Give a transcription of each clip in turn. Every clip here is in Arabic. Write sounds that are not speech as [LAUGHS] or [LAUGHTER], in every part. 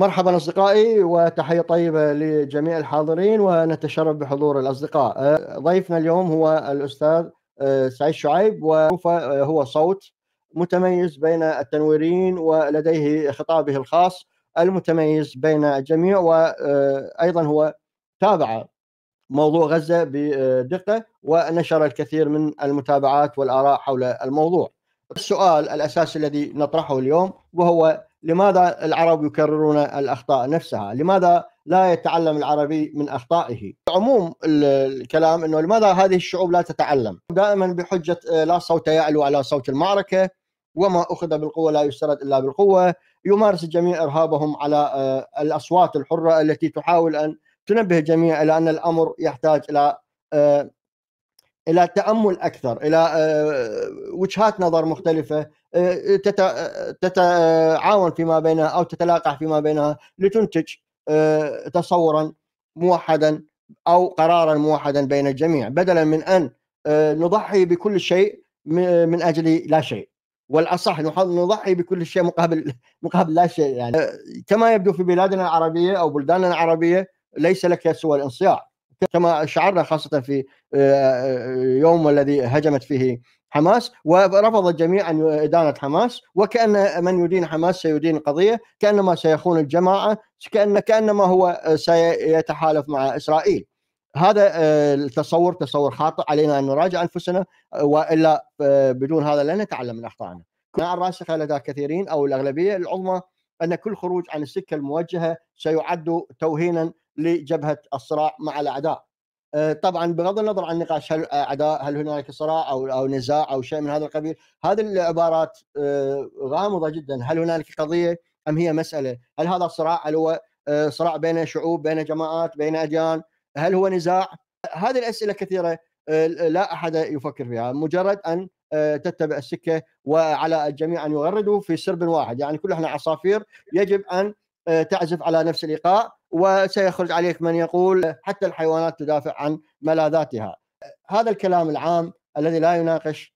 مرحبا اصدقائي وتحيه طيبه لجميع الحاضرين ونتشرف بحضور الاصدقاء أه، ضيفنا اليوم هو الاستاذ أه، سعيد شعيب وهو أه، صوت متميز بين التنويرين ولديه خطابه الخاص المتميز بين الجميع وايضا هو تابع موضوع غزه بدقه ونشر الكثير من المتابعات والاراء حول الموضوع. السؤال الاساسي الذي نطرحه اليوم وهو لماذا العرب يكررون الاخطاء نفسها؟ لماذا لا يتعلم العربي من اخطائه؟ عموم الكلام انه لماذا هذه الشعوب لا تتعلم؟ دائما بحجه آه، لا صوت يعلو على صوت المعركه وما اخذ بالقوه لا يسترد الا بالقوه، يمارس الجميع ارهابهم على آه، الاصوات الحره التي تحاول ان تنبه الجميع الى ان الامر يحتاج الى آه، الى تامل اكثر الى آه، وجهات نظر مختلفه آه، آه، تتعاون فيما بينها او تتلاقح فيما بينها لتنتج تصورا موحدا او قرارا موحدا بين الجميع بدلا من ان نضحي بكل شيء من اجل لا شيء والاصح نضحي بكل شيء مقابل [LAUGHS] مقابل لا شيء يعني كما يبدو في بلادنا العربيه او بلداننا العربيه ليس لك سوى الانصياع كما شعرنا خاصة في آه، آه، يوم الذي هجمت فيه حماس ورفض الجميع أن إدانة حماس وكأن من يدين حماس سيدين القضية كأنما سيخون الجماعة كأن كأنما هو سيتحالف مع إسرائيل هذا آه، التصور تصور خاطئ علينا أن نراجع أنفسنا وإلا بدون هذا لن نتعلم من أخطائنا كنا الراسخة لدى كثيرين أو الأغلبية العظمى أن كل خروج عن السكة الموجهة سيعد توهينا لجبهه الصراع مع الاعداء آه، طبعا بغض النظر عن النقاش هل اعداء هل هنالك صراع او او نزاع او شيء من هذا القبيل هذه العبارات آه، غامضه جدا هل هنالك قضيه ام هي مساله هل هذا صراع هل هو آه، صراع بين شعوب بين جماعات بين اديان هل هو نزاع هذه الاسئله كثيره لا احد يفكر فيها مجرد ان تتبع السكه وعلى الجميع ان يغردوا في سرب واحد يعني كلنا عصافير يجب ان تعزف على نفس الايقاع وسيخرج عليك من يقول حتى الحيوانات تدافع عن ملاذاتها هذا الكلام العام الذي لا يناقش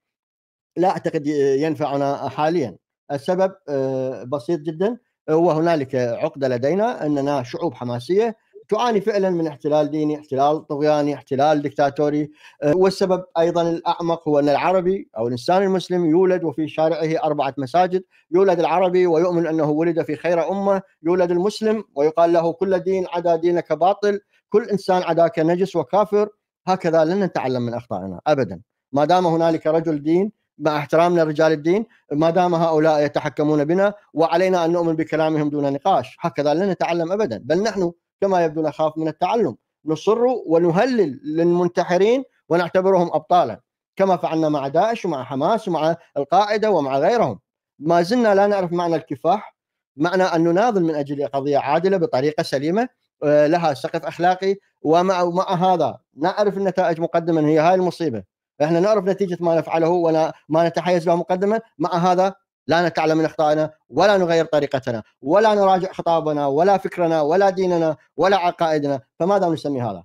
لا اعتقد ينفعنا حاليا السبب آه، بسيط جدا وهنالك عقده لدينا اننا شعوب حماسيه تعاني فعلا من احتلال ديني احتلال طغياني احتلال دكتاتوري أه، والسبب أيضا الأعمق هو أن العربي أو الإنسان المسلم يولد وفي شارعه أربعة مساجد يولد العربي ويؤمن أنه ولد في خير أمة يولد المسلم ويقال له كل دين عدا دينك باطل كل إنسان عداك نجس وكافر هكذا لن نتعلم من أخطائنا أبدا ما دام هنالك رجل دين مع احترامنا لرجال الدين ما دام هؤلاء يتحكمون بنا وعلينا ان نؤمن بكلامهم دون نقاش هكذا لن نتعلم ابدا بل نحن كما يبدو نخاف من التعلم نصر ونهلل للمنتحرين ونعتبرهم أبطالا كما فعلنا مع داعش ومع حماس ومع القاعدة ومع غيرهم ما زلنا لا نعرف معنى الكفاح معنى أن نناضل من أجل قضية عادلة بطريقة سليمة آه، لها سقف أخلاقي ومع مع هذا نعرف النتائج مقدما هي هاي المصيبة احنا نعرف نتيجة ما نفعله وما نتحيز له مقدما مع هذا لا نتعلم من اخطائنا ولا نغير طريقتنا ولا نراجع خطابنا ولا فكرنا ولا ديننا ولا عقائدنا فماذا نسمي هذا؟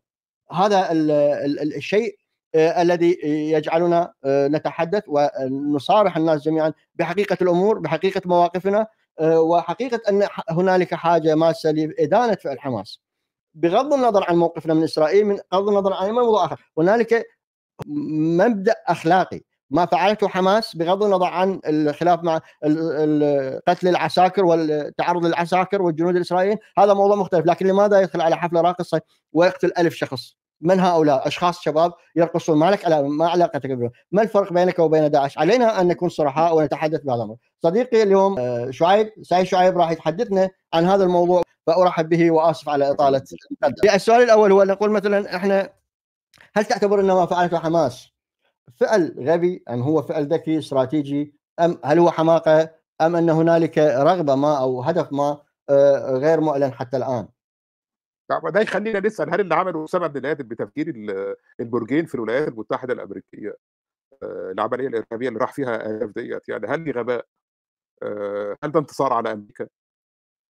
هذا الـ الـ الشيء آه، الذي يجعلنا آه، نتحدث ونصارح الناس جميعا بحقيقه الامور بحقيقه مواقفنا آه، وحقيقه ان هنالك حاجه ماسه لادانه فعل حماس بغض النظر عن موقفنا من اسرائيل من بغض النظر عن اي موضوع اخر هنالك مبدا اخلاقي ما فعلته حماس بغض النظر عن الخلاف مع قتل العساكر والتعرض للعساكر والجنود الإسرائيليين هذا موضوع مختلف لكن لماذا يدخل على حفلة راقصة ويقتل ألف شخص من هؤلاء أشخاص شباب يرقصون ما لك ما علاقتك بهم ما الفرق بينك وبين داعش علينا أن نكون صرحاء ونتحدث بهذا الأمر صديقي اليوم آه، شعيب سعيد شعيب راح يتحدثنا عن هذا الموضوع فأرحب به وآسف على إطالة السؤال الأول هو نقول مثلا إحنا هل تعتبر أن ما فعلته حماس فعل غبي ام هو فعل ذكي استراتيجي ام هل هو حماقه ام ان هنالك رغبه ما او هدف ما آه، غير معلن حتى الان ده يخلينا نسال هل اللي عمله اسامه بن لادن بتفجير البرجين في الولايات المتحده الامريكيه آه، العمليه الارهابيه اللي راح فيها الاف ديت يعني هل دي غباء؟ آه، هل ده انتصار على امريكا؟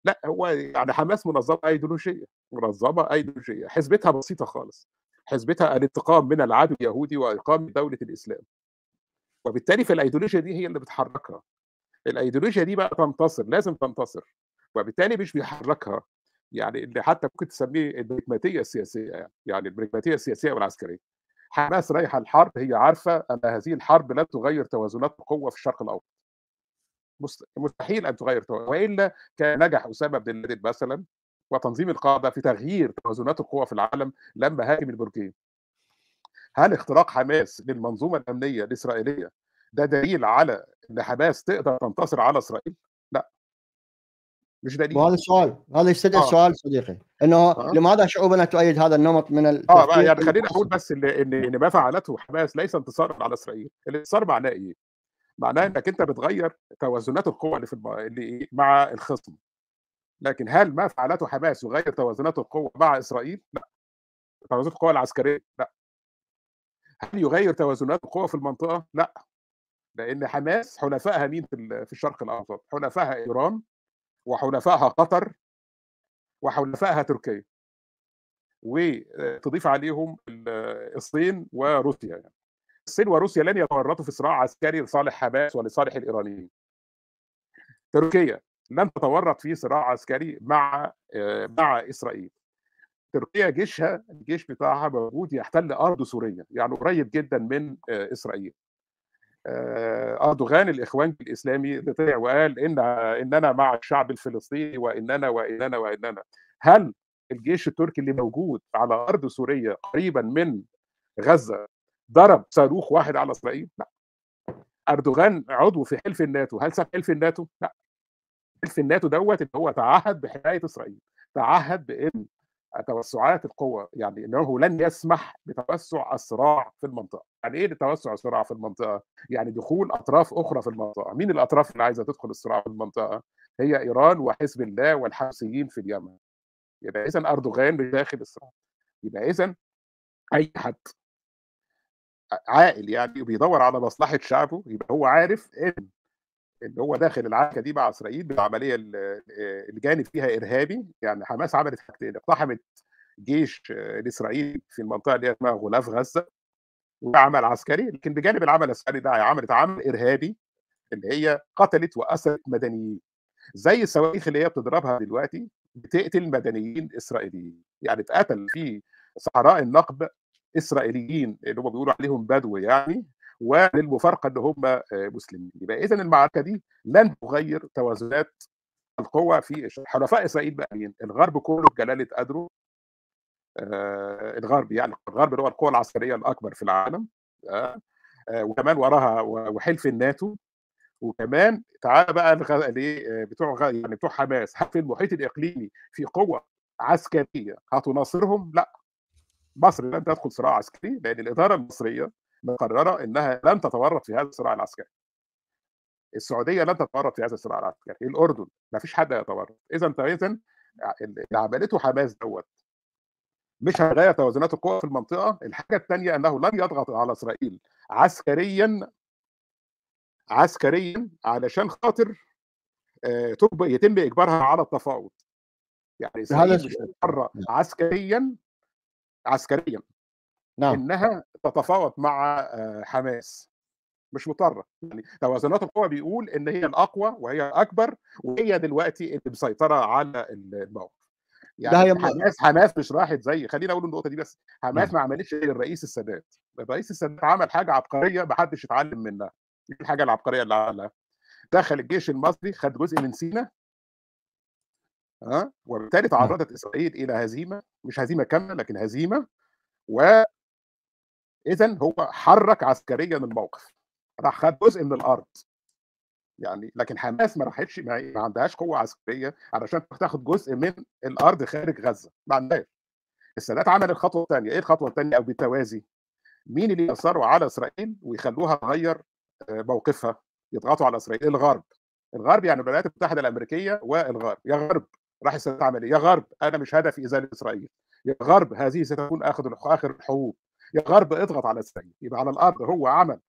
لا هو يعني حماس منظمه ايديولوجيه منظمه ايديولوجيه حسبتها بسيطه خالص حسبتها الانتقام من العدو اليهودي واقامه دوله الاسلام وبالتالي فالايديولوجيا دي هي اللي بتحركها الايديولوجيا دي بقى تنتصر لازم تنتصر وبالتالي مش بيحركها يعني اللي حتى ممكن تسميه البريغماتيه السياسيه يعني, يعني البريغماتيه السياسيه والعسكريه حماس رايحه الحرب هي عارفه ان هذه الحرب لن تغير توازنات القوه في الشرق الاوسط مستحيل ان تغير والا كان نجح اسامه بن لادن مثلا وتنظيم القاعدة في تغيير توازنات القوى في العالم لما هاجم البرجين هل اختراق حماس للمنظومة الأمنية الإسرائيلية ده دليل على إن حماس تقدر تنتصر على إسرائيل؟ لا مش دليل وهذا السؤال هذا يستدعي آه. السؤال صديقي انه آه. لماذا شعوبنا تؤيد هذا النمط من ال اه يعني خليني اقول بس ان ان ما فعلته حماس ليس انتصارا على اسرائيل، الانتصار معناه ايه؟ معناه انك انت بتغير توازنات القوى اللي في الم... اللي مع الخصم لكن هل ما فعلته حماس يغير توازنات القوة مع إسرائيل؟ لا توازنات القوة العسكرية؟ لا هل يغير توازنات القوة في المنطقة؟ لا لأن حماس حلفائها مين في الشرق الأوسط؟ حلفائها إيران وحلفائها قطر وحلفائها تركيا وتضيف عليهم الصين وروسيا يعني. الصين وروسيا لن يتورطوا في صراع عسكري لصالح حماس ولصالح الإيرانيين تركيا لن تتورط في صراع عسكري مع آه، مع اسرائيل تركيا جيشها الجيش بتاعها موجود يحتل ارض سوريا يعني قريب جدا من آه، اسرائيل آه، اردوغان الاخوان الاسلامي طلع وقال ان اننا مع الشعب الفلسطيني واننا واننا واننا هل الجيش التركي اللي موجود على ارض سوريا قريبا من غزه ضرب صاروخ واحد على اسرائيل؟ لا اردوغان عضو في حلف الناتو هل ساب حلف الناتو؟ لا في الناتو دوت اللي هو تعهد بحمايه اسرائيل تعهد بان توسعات القوى يعني انه لن يسمح بتوسع الصراع في المنطقه يعني ايه توسع الصراع في المنطقه يعني دخول اطراف اخرى في المنطقه مين الاطراف اللي عايزه تدخل الصراع في المنطقه هي ايران وحزب الله والحوثيين في اليمن يبقى اذا اردوغان مش داخل الصراع يبقى اذا اي حد عاقل يعني بيدور على مصلحه شعبه يبقى هو عارف ان اللي هو داخل العركه دي مع اسرائيل بالعمليه اللي آه، فيها ارهابي يعني حماس عملت حاجتين اقتحمت جيش آه، الاسرائيلي في المنطقه اللي اسمها غلاف غزه وعمل عسكري لكن بجانب العمل العسكري ده عملت عمل ارهابي اللي هي قتلت واسرت مدنيين زي الصواريخ اللي هي بتضربها دلوقتي بتقتل مدنيين اسرائيليين يعني اتقتل في صحراء النقب اسرائيليين اللي هم بيقولوا عليهم بدو يعني وللمفارقه ان هم آه، مسلمين يبقى اذا المعركه دي لن تغير توازنات القوى في حلفاء اسرائيل بقى مين؟ الغرب كله بجلاله قدره آه الغرب يعني الغرب اللي هو القوى العسكريه الاكبر في العالم آه, آه، وكمان وراها وحلف الناتو وكمان تعال بقى آه، بتوع يعني بتوع حماس هل في المحيط الاقليمي في قوه عسكريه هتناصرهم؟ لا مصر لن تدخل صراع عسكري لان الاداره المصريه مقرره انها لن تتورط في هذا الصراع العسكري. السعوديه لن تتورط في هذا الصراع العسكري، الاردن ما فيش حد هيتورط، اذا اذا اللي عملته حماس دوت مش هيغير توازنات القوى في المنطقه، الحاجه الثانيه انه لن يضغط على اسرائيل عسكريا عسكريا علشان خاطر آه، يتم اجبارها على التفاوض. يعني اسرائيل مش عسكريا عسكريا نعم انها تتفاوض مع آه، حماس مش مضطره يعني توازنات القوى بيقول ان هي الاقوى وهي الاكبر وهي دلوقتي اللي مسيطره على الموقف يعني ده حماس حماس مش راحت زي خلينا اقول النقطه دي بس حماس نعم. ما عملتش زي الرئيس السادات الرئيس السادات عمل حاجه عبقريه ما حدش اتعلم منها إيه الحاجه العبقريه اللي عملها دخل الجيش المصري خد جزء من سينا ها آه، وبالتالي تعرضت اسرائيل الى هزيمه مش هزيمه كامله لكن هزيمه و اذا هو حرك عسكريا الموقف راح خد جزء من الارض يعني لكن حماس ما راحتش ما عندهاش قوه عسكريه علشان تاخد جزء من الارض خارج غزه ما عندهاش السادات عمل الخطوه الثانيه ايه الخطوه الثانيه او بالتوازي مين اللي ياثروا على اسرائيل ويخلوها تغير آه، موقفها يضغطوا على اسرائيل الغرب الغرب يعني الولايات المتحده الامريكيه والغرب يا غرب راح السادات عمل إيه؟ يا غرب انا مش هدفي ازاله اسرائيل يا غرب هذه ستكون اخر اخر الحروب يا غرب اضغط على اسرائيل يبقى على الارض هو عمل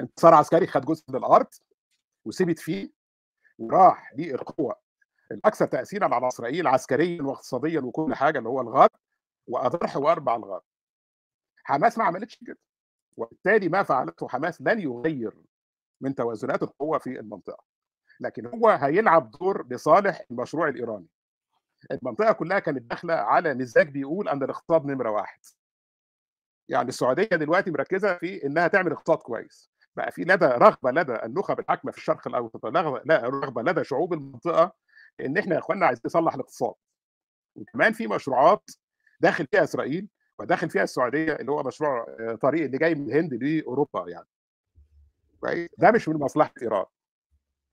انتصار عسكري خد جزء من الارض وسبت فيه وراح للقوى الاكثر تاثيرا على اسرائيل عسكريا واقتصاديا وكل حاجه اللي هو الغرب واضر حوار مع الغرب حماس ما عملتش كده وبالتالي ما فعلته حماس لن يغير من توازنات القوه في المنطقه لكن هو هيلعب دور لصالح المشروع الايراني المنطقه كلها كانت داخله على مزاج بيقول ان الاقتصاد نمره واحد يعني السعوديه دلوقتي مركزه في انها تعمل اقتصاد كويس بقى في لدى رغبه لدى النخب الحاكمه في الشرق الاوسط لا رغبه لدى شعوب المنطقه ان احنا يا اخواننا عايزين نصلح الاقتصاد وكمان في مشروعات داخل فيها اسرائيل وداخل فيها السعوديه اللي هو مشروع آه، طريق اللي جاي من الهند لاوروبا يعني ده مش من مصلحه ايران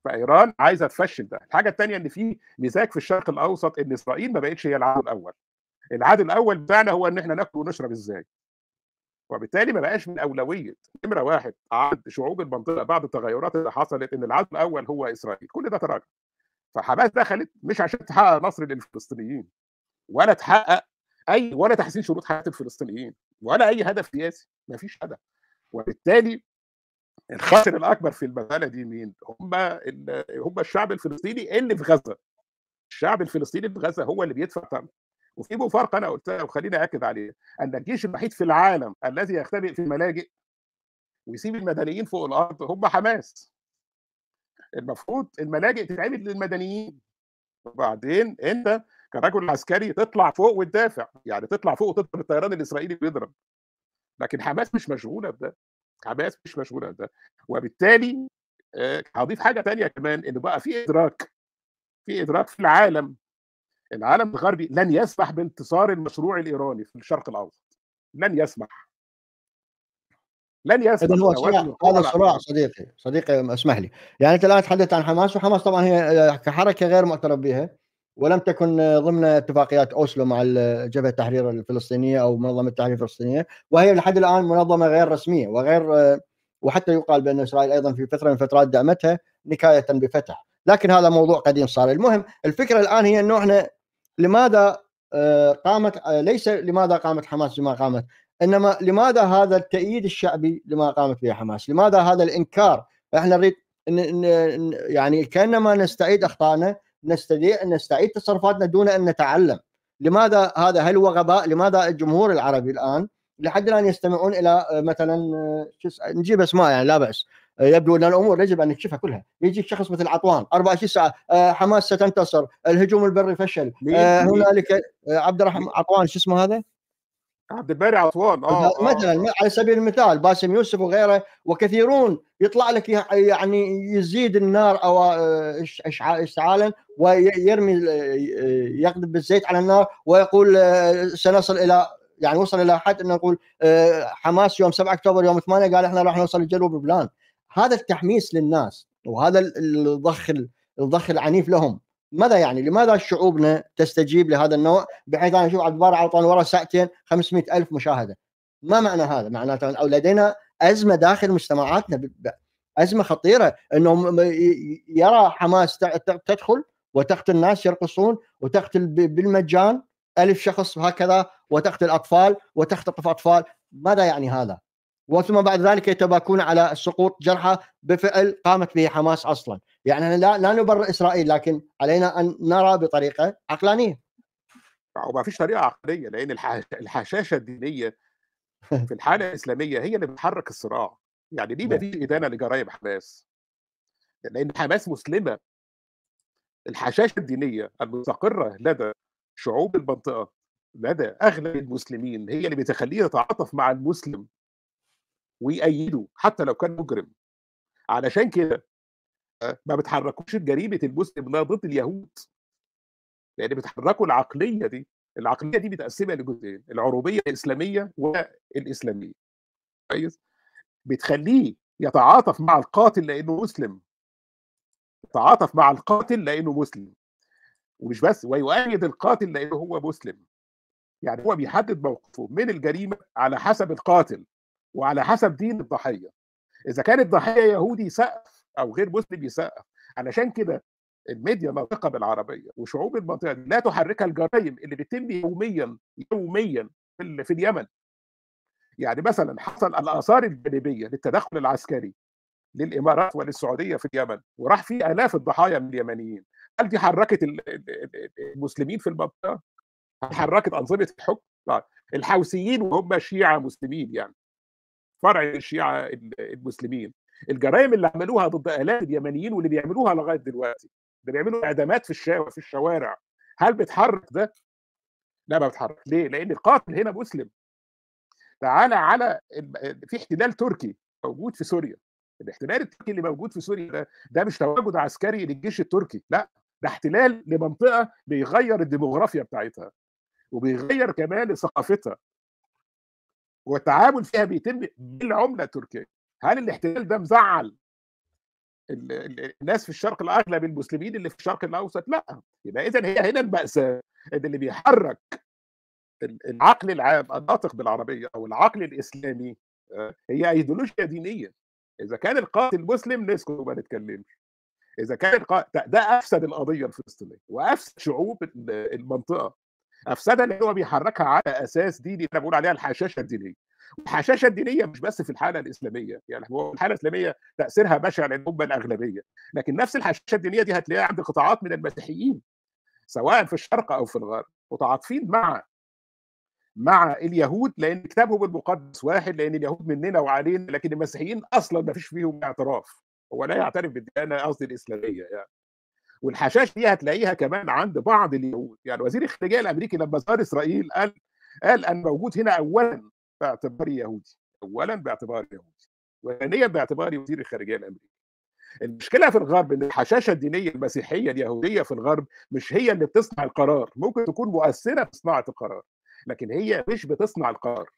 فايران عايزه تفشل ده الحاجه الثانيه ان في مزاج في الشرق الاوسط ان اسرائيل ما بقتش هي العدو الاول العدو الاول بتاعنا هو ان احنا ناكل ونشرب ازاي وبالتالي ما بقاش من اولويه نمره واحد عقد شعوب المنطقه بعد التغيرات اللي حصلت ان العدو الاول هو اسرائيل كل ده تراجع فحماس دخلت مش عشان تحقق نصر للفلسطينيين ولا تحقق اي ولا تحسين شروط حياه الفلسطينيين ولا اي هدف سياسي ما فيش هدف وبالتالي الخاسر الاكبر في المساله دي مين؟ هم هم الشعب الفلسطيني اللي في غزه الشعب الفلسطيني في غزه هو اللي بيدفع ثمن وفي مفارقه انا قلتها وخليني اكد عليها ان الجيش الوحيد في العالم الذي يختبئ في الملاجئ ويسيب المدنيين فوق الارض هم حماس المفروض الملاجئ تتعمل للمدنيين وبعدين انت كرجل عسكري تطلع فوق وتدافع يعني تطلع فوق وتضرب الطيران الاسرائيلي بيضرب لكن حماس مش مشغوله بده حماس مش مشغوله بده وبالتالي آه، هضيف حاجه تانية كمان إنه بقى في ادراك في ادراك في العالم العالم الغربي لن يسمح بانتصار المشروع الايراني في الشرق الاوسط لن يسمح لن يسمح هذا هو صراع هذا صراع صديقي صديقي اسمح لي يعني انت الان تحدثت عن حماس وحماس طبعا هي كحركه غير معترف بها ولم تكن ضمن اتفاقيات اوسلو مع الجبهه التحرير الفلسطينيه او منظمه التحرير الفلسطينيه وهي لحد الان منظمه غير رسميه وغير وحتى يقال بان اسرائيل ايضا في فتره من الفترات دعمتها نكايه بفتح لكن هذا موضوع قديم صار المهم الفكره الان هي انه احنا لماذا آه، قامت آه، ليس لماذا قامت حماس بما قامت انما لماذا هذا التأييد الشعبي لما قامت به حماس؟ لماذا هذا الانكار؟ احنا نريد يعني كانما نستعيد اخطائنا نستطيع ان نستعيد تصرفاتنا دون ان نتعلم. لماذا هذا؟ هل هو غباء؟ لماذا الجمهور العربي الان لحد الان يستمعون الى آه، مثلا نجيب اسماء يعني لا باس يبدو ان الامور يجب ان نكشفها كلها يجيك شخص مثل عطوان 24 ساعه آه، حماس ستنتصر الهجوم البري فشل آه، هنالك آه، عبد الرحمن عطوان شو اسمه هذا عبد الباري عطوان اه مثلا على سبيل المثال باسم يوسف وغيره وكثيرون يطلع لك يعني يزيد النار او اشعالا ويرمي يقذف بالزيت على النار ويقول سنصل الى يعني وصل الى حد انه يقول حماس يوم 7 اكتوبر يوم 8 قال احنا راح نوصل الجنوب بلان هذا التحميس للناس وهذا الضخ الضخ العنيف لهم ماذا يعني لماذا شعوبنا تستجيب لهذا النوع بحيث انا اشوف عبد البار عطان ورا ساعتين 500 الف مشاهده ما معنى هذا معناته او لدينا ازمه داخل مجتمعاتنا ازمه خطيره انه يرى حماس تدخل وتقتل ناس يرقصون وتقتل بالمجان ألف شخص هكذا وتقتل أطفال وتختطف أطفال ماذا يعني هذا وثم بعد ذلك يتباكون على السقوط جرحى بفعل قامت به حماس اصلا، يعني لا لا نبرر اسرائيل لكن علينا ان نرى بطريقه عقلانيه. وما فيش طريقه عقليه لان الحشاشه الدينيه في [LAUGHS] الحاله الاسلاميه هي اللي بتحرك الصراع، يعني ليه ما نعم. فيش ادانه لجرائم حماس؟ لان حماس مسلمه الحشاشه الدينيه المستقره لدى شعوب المنطقه لدى اغلب المسلمين هي اللي بتخليه يتعاطف مع المسلم ويأيده حتى لو كان مجرم علشان كده آه، ما بتحركوش جريمه المسلم ضد اليهود لان يعني بتحركوا العقليه دي العقليه دي متقسمه لجزئين العروبيه الاسلاميه والاسلاميه كويس بتخليه يتعاطف مع القاتل لانه مسلم يتعاطف مع القاتل لانه مسلم ومش بس ويؤيد القاتل لانه هو مسلم يعني هو بيحدد موقفه من الجريمه على حسب القاتل وعلى حسب دين الضحيه اذا كان الضحيه يهودي سقف او غير مسلم يسقف علشان كده الميديا الناطقة بالعربيه وشعوب المنطقه لا تحركها الجرائم اللي بتتم يوميا يوميا في, في اليمن يعني مثلا حصل الاثار الجانبيه للتدخل العسكري للامارات وللسعوديه في اليمن وراح في الاف الضحايا من اليمنيين هل دي حركت المسلمين في المنطقه؟ هل حركت انظمه الحكم؟ طيب، الحوثيين وهم شيعه مسلمين يعني فرع الشيعه المسلمين الجرائم اللي عملوها ضد الاف اليمنيين واللي بيعملوها لغايه دلوقتي ده بيعملوا اعدامات في الشارع في الشوارع هل بتحرك ده؟ لا ما بتحرك ليه؟ لان القاتل هنا مسلم تعالى على في احتلال تركي موجود في سوريا الاحتلال التركي اللي موجود في سوريا ده, ده مش تواجد عسكري للجيش التركي لا ده احتلال لمنطقه بيغير الديموغرافيا بتاعتها وبيغير كمان ثقافتها والتعامل فيها بيتم بالعمله إمم. التركيه هل الاحتلال ده مزعل الناس في الشرق الاغلب المسلمين اللي في الشرق الاوسط لا يبقى اذا هي هنا الماساه ان اللي بيحرك العقل العام الناطق بالعربيه او العقل الاسلامي آه، هي ايديولوجيا دينيه اذا كان القائد المسلم نسكت وما نتكلمش اذا كان القائد ده افسد القضيه الفلسطينيه وافسد شعوب المنطقه افسده اللي هو بيحركها على اساس ديني انا بقول عليها الحشاشه الدينيه الحشاشه الدينيه مش بس في الحاله الاسلاميه يعني هو الحاله الاسلاميه تاثيرها بشع لان هم الاغلبيه لكن نفس الحشاشه الدينيه دي هتلاقيها عند قطاعات من المسيحيين سواء في الشرق او في الغرب متعاطفين مع مع اليهود لان كتابهم المقدس واحد لان اليهود مننا وعلينا لكن المسيحيين اصلا ما فيش فيهم اعتراف هو لا يعترف بالديانه قصدي الاسلاميه يعني والحشاش دي هتلاقيها كمان عند بعض اليهود يعني وزير الخارجيه الامريكي لما زار اسرائيل قال قال انا موجود هنا اولا باعتباري يهودي اولا باعتباري يهودي وثانيا باعتباري وزير الخارجيه الامريكي المشكله في الغرب ان الحشاشه الدينيه المسيحيه اليهوديه في الغرب مش هي اللي بتصنع القرار ممكن تكون مؤثره في صناعه القرار لكن هي مش بتصنع القرار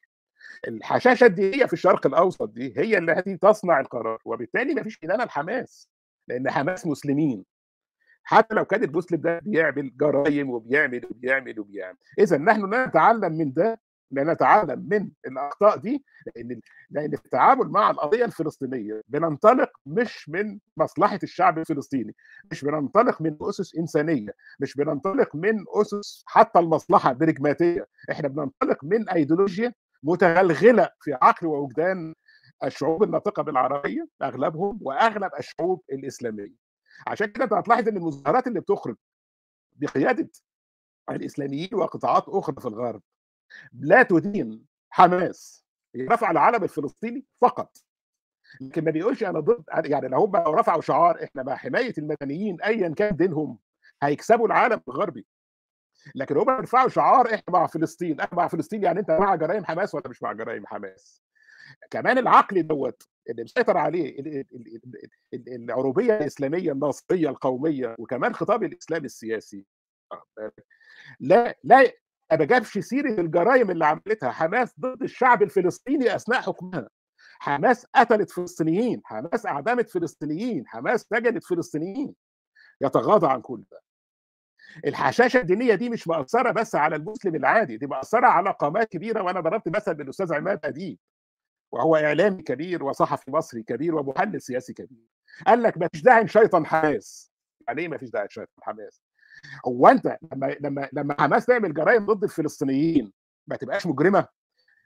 الحشاشه الدينيه في الشرق الاوسط دي هي التي تصنع القرار وبالتالي مفيش فيش الحماس لان حماس مسلمين حتى لو كان المسلم ده بيعمل جرائم وبيعمل وبيعمل وبيعمل اذا نحن لا نتعلم من ده لا نتعلم من الاخطاء دي لان لان التعامل مع القضيه الفلسطينيه بننطلق مش من مصلحه الشعب الفلسطيني مش بننطلق من اسس انسانيه مش بننطلق من اسس حتى المصلحه برجماتيه احنا بننطلق من ايديولوجيا متغلغله في عقل ووجدان الشعوب الناطقه بالعربيه اغلبهم واغلب الشعوب الاسلاميه عشان كده انت هتلاحظ ان المظاهرات اللي بتخرج بقياده الاسلاميين وقطاعات اخرى في الغرب لا تدين حماس رفع العلم الفلسطيني فقط لكن ما بيقولش انا ضد يعني لو هم رفعوا شعار احنا مع حمايه المدنيين ايا كان دينهم هيكسبوا العالم الغربي لكن هم بيرفعوا شعار احنا مع فلسطين احنا أه مع فلسطين يعني انت مع جرائم حماس ولا مش مع جرائم حماس كمان العقل دوت اللي مسيطر عليه العروبيه الاسلاميه الناصريه القوميه وكمان خطاب الاسلام السياسي لا لا ما جابش سيره الجرائم اللي عملتها حماس ضد الشعب الفلسطيني اثناء حكمها حماس قتلت فلسطينيين حماس اعدمت فلسطينيين حماس سجنت فلسطينيين يتغاضى عن كل ده الحشاشه الدينيه دي مش مأثره بس على المسلم العادي دي مأثره على قامات كبيره وانا ضربت مثل للاستاذ عماد اديب وهو اعلامي كبير وصحفي مصري كبير ومحلل سياسي كبير قال لك ما فيش داعي نشيطن حماس يعني إيه ما فيش داعي نشيطن حماس هو انت لما لما لما حماس تعمل جرائم ضد الفلسطينيين ما تبقاش مجرمه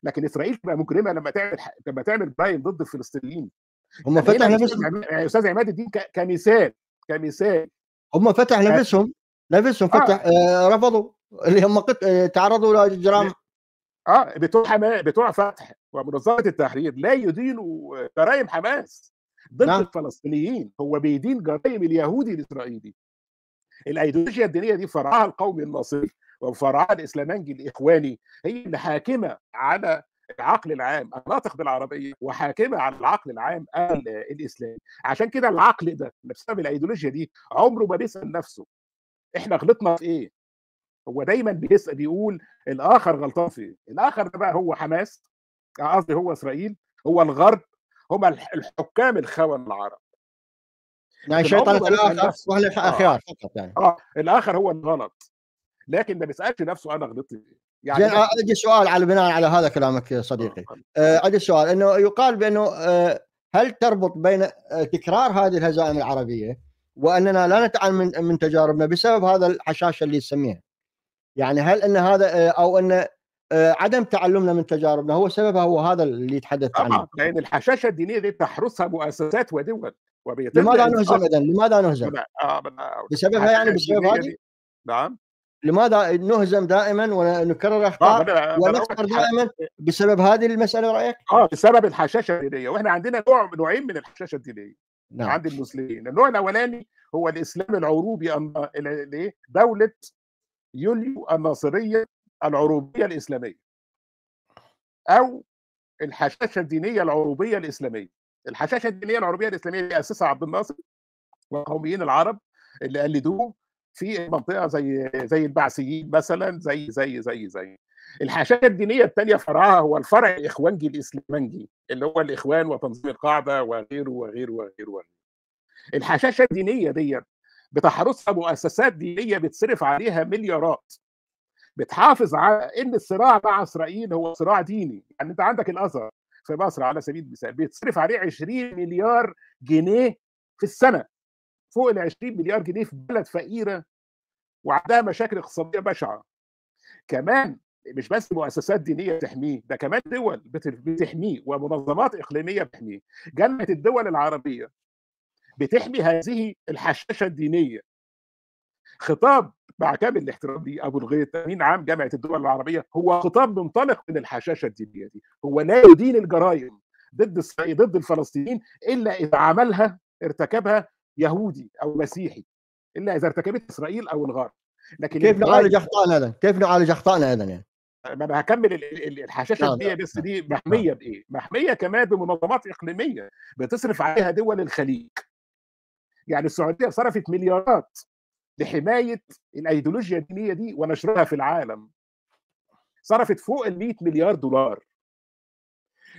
لكن اسرائيل تبقى مجرمه لما تعمل لما تعمل جرائم ضد الفلسطينيين هم يعني إيه فتح نفسهم يعني يا استاذ عماد الدين كمثال كمثال هم فتح يعني نفسهم نفسهم آه. فتح آه. رفضوا اللي هم آه، تعرضوا لجرائم اه بتوع حما... بتوع فتح ومنظمه التحرير لا يدينوا جرائم حماس ضد نعم. الفلسطينيين هو بيدين جرائم اليهودي الاسرائيلي الايديولوجيا الدينيه دي فرعها القومي الناصري وفرعها الاسلامنجي الاخواني هي اللي حاكمه على العقل العام الناطق بالعربيه وحاكمه على العقل العام الاسلامي عشان كده العقل ده بسبب الايديولوجيا دي عمره ما بيسال نفسه احنا غلطنا في ايه هو دايما بيسأل بيقول الاخر غلطان في ايه الاخر ده بقى هو حماس قصدي هو اسرائيل هو الغرب هم الحكام الخونه العرب يعني الشيطان الاخر والاخيار آه. فقط يعني اه الاخر هو الغلط لكن ما بيسالش نفسه انا غلطت ايه يعني عندي سؤال على بناء على هذا كلامك آه، صديقي آه عندي سؤال انه يقال بانه آه هل تربط بين تكرار هذه الهزائم العربيه واننا لا نتعلم من, من تجاربنا بسبب هذا الحشاشه اللي يسميها يعني هل ان هذا او ان عدم تعلمنا من تجاربنا هو سببها هو هذا اللي تحدثت عنه طبعا لان يعني الحشاشه الدينيه دي تحرسها مؤسسات ودول لماذا نهزم اذا؟ لماذا نهزم؟ بسببها يعني بسبب هذه؟ نعم لماذا نهزم دائما نعم، ونكرر اخطاء ونخسر دائما بسبب هذه المساله رايك؟ اه بسبب الحشاشه الدينيه واحنا عندنا نوع نوعين من الحشاشه الدينيه نعم. عند المسلمين النوع الاولاني هو الاسلام العروبي إيه؟ دوله يوليو الناصريه العروبيه الاسلاميه او الحشاشه الدينيه العروبيه الاسلاميه الحشاشه الدينيه العروبيه الاسلاميه اللي اسسها عبد الناصر والقوميين العرب اللي قلدوه في منطقه زي زي البعثيين مثلا زي زي زي زي الحشاشه الدينيه الثانيه فرعها هو الفرع الاخوانجي الاسلامنجي اللي هو الاخوان وتنظيم القاعده وغيره وغيره وغيره وغيره الحشاشه الدينيه ديت بتحرسها مؤسسات دينيه بتصرف عليها مليارات بتحافظ على ان الصراع مع اسرائيل هو صراع ديني يعني انت عندك الازهر في مصر على سبيل المثال بيتصرف عليه 20 مليار جنيه في السنه فوق ال 20 مليار جنيه في بلد فقيره وعندها مشاكل اقتصاديه بشعه كمان مش بس مؤسسات دينيه بتحميه ده كمان دول بتحميه ومنظمات اقليميه بتحميه جامعه الدول العربيه بتحمي هذه الحشاشه الدينيه خطاب مع كامل الاحترام لي ابو الغيط امين عام جامعه الدول العربيه هو خطاب منطلق من الحشاشه الدينيه دي هو لا يدين الجرائم ضد ضد الفلسطينيين الا اذا عملها ارتكبها يهودي او مسيحي الا اذا ارتكبت اسرائيل او الغرب لكن كيف نعالج اخطائنا اذا؟ كيف نعالج اخطائنا اذا يعني؟ ما انا هكمل الحشاشه نعم. دي بس دي نعم. محميه بايه؟ محميه كمان بمنظمات اقليميه بتصرف عليها دول الخليج يعني السعوديه صرفت مليارات لحمايه الايديولوجيا الدينيه دي ونشرها في العالم صرفت فوق ال 100 مليار دولار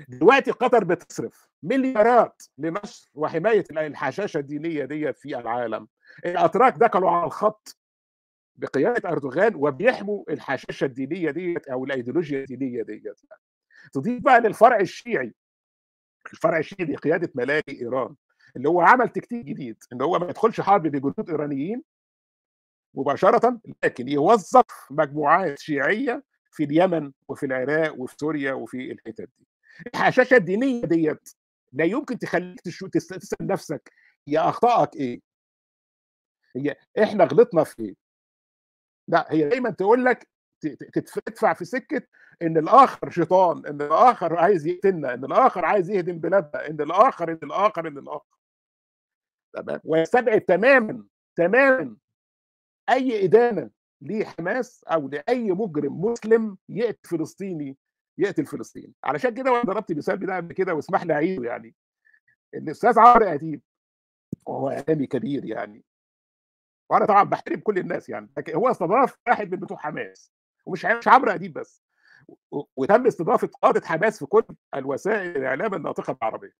دلوقتي قطر بتصرف مليارات لنشر وحمايه الحشاشه الدينيه دي في العالم الاتراك دخلوا على الخط بقياده اردوغان وبيحموا الحشاشه الدينيه ديت او الايديولوجيا الدينيه ديت تضيف بقى للفرع الشيعي الفرع الشيعي بقياده ملاي ايران اللي هو عمل تكتيك جديد ان هو ما يدخلش حرب بجنود ايرانيين مباشره لكن يوظف مجموعات شيعيه في اليمن وفي العراق وفي سوريا وفي الحتت دي الحشاشه الدينيه ديت لا يمكن تخليك تسال نفسك هي اخطائك ايه؟ هي احنا غلطنا في ايه؟ لا هي دايما تقول لك تدفع في سكه ان الاخر شيطان ان الاخر عايز يقتلنا ان الاخر عايز يهدم بلادنا ان الاخر ان الاخر ان الاخر تمام ويستبعد تماما تماما اي ادانه لحماس او لاي مجرم مسلم يقتل فلسطيني يقتل فلسطيني علشان كده وانا ضربت مثال بتاع قبل كده واسمح لي اعيده يعني الاستاذ عمرو اديب وهو اعلامي كبير يعني وانا طبعا بحترم كل الناس يعني لكن هو استضاف واحد من بتوع حماس ومش مش عمرو اديب بس وتم استضافه قاده حماس في كل الوسائل الاعلام الناطقه بالعربيه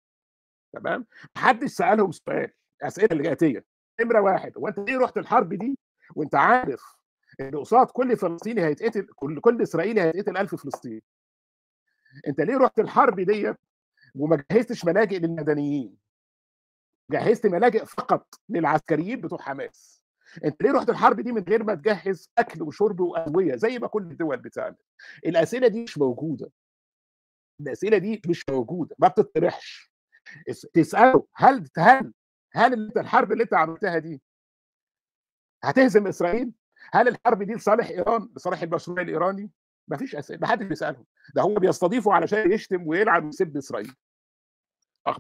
تمام محدش سالهم سؤال الاسئله الاتيه نمره واحد هو انت ليه رحت الحرب دي وانت عارف ان قصاد كل فلسطيني هيتقتل كل كل اسرائيلي هيتقتل 1000 فلسطيني انت ليه رحت الحرب ديت وما جهزتش ملاجئ للمدنيين جهزت ملاجئ فقط للعسكريين بتوع حماس انت ليه رحت الحرب دي من غير ما تجهز اكل وشرب وادويه زي ما كل الدول بتعمل الاسئله دي مش موجوده الاسئله دي مش موجوده ما بتطرحش تساله هل هل هل انت الحرب اللي انت عملتها دي هتهزم اسرائيل هل الحرب دي لصالح ايران لصالح المشروع الايراني مفيش اسئله محدش بيسالهم ده هو بيستضيفه علشان يشتم ويلعب ويسب اسرائيل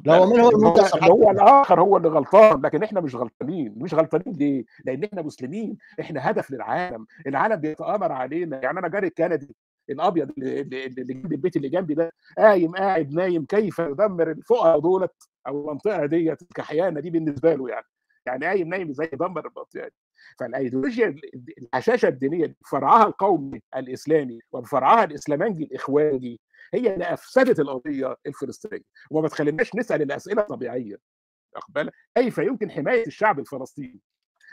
لا هو من هو المنتصر هو الاخر هو اللي غلطان لكن احنا مش غلطانين مش غلطانين ليه؟ لان احنا مسلمين احنا هدف للعالم العالم بيتامر علينا يعني انا جاري الكندي الابيض اللي جنب البيت اللي جنبي ده قايم قاعد نايم كيف يدمر الفقراء دولت او المنطقه ديت كحيانه دي بالنسبه له يعني يعني قايم نايم ازاي يدمر المنطقه دي فالايديولوجيا الحشاشه الدينيه بفرعها القومي الاسلامي وبفرعها الاسلامنجي الاخواني هي اللي افسدت القضيه الفلسطينيه وما تخليناش نسال الاسئله الطبيعيه واخد كيف يمكن حمايه الشعب الفلسطيني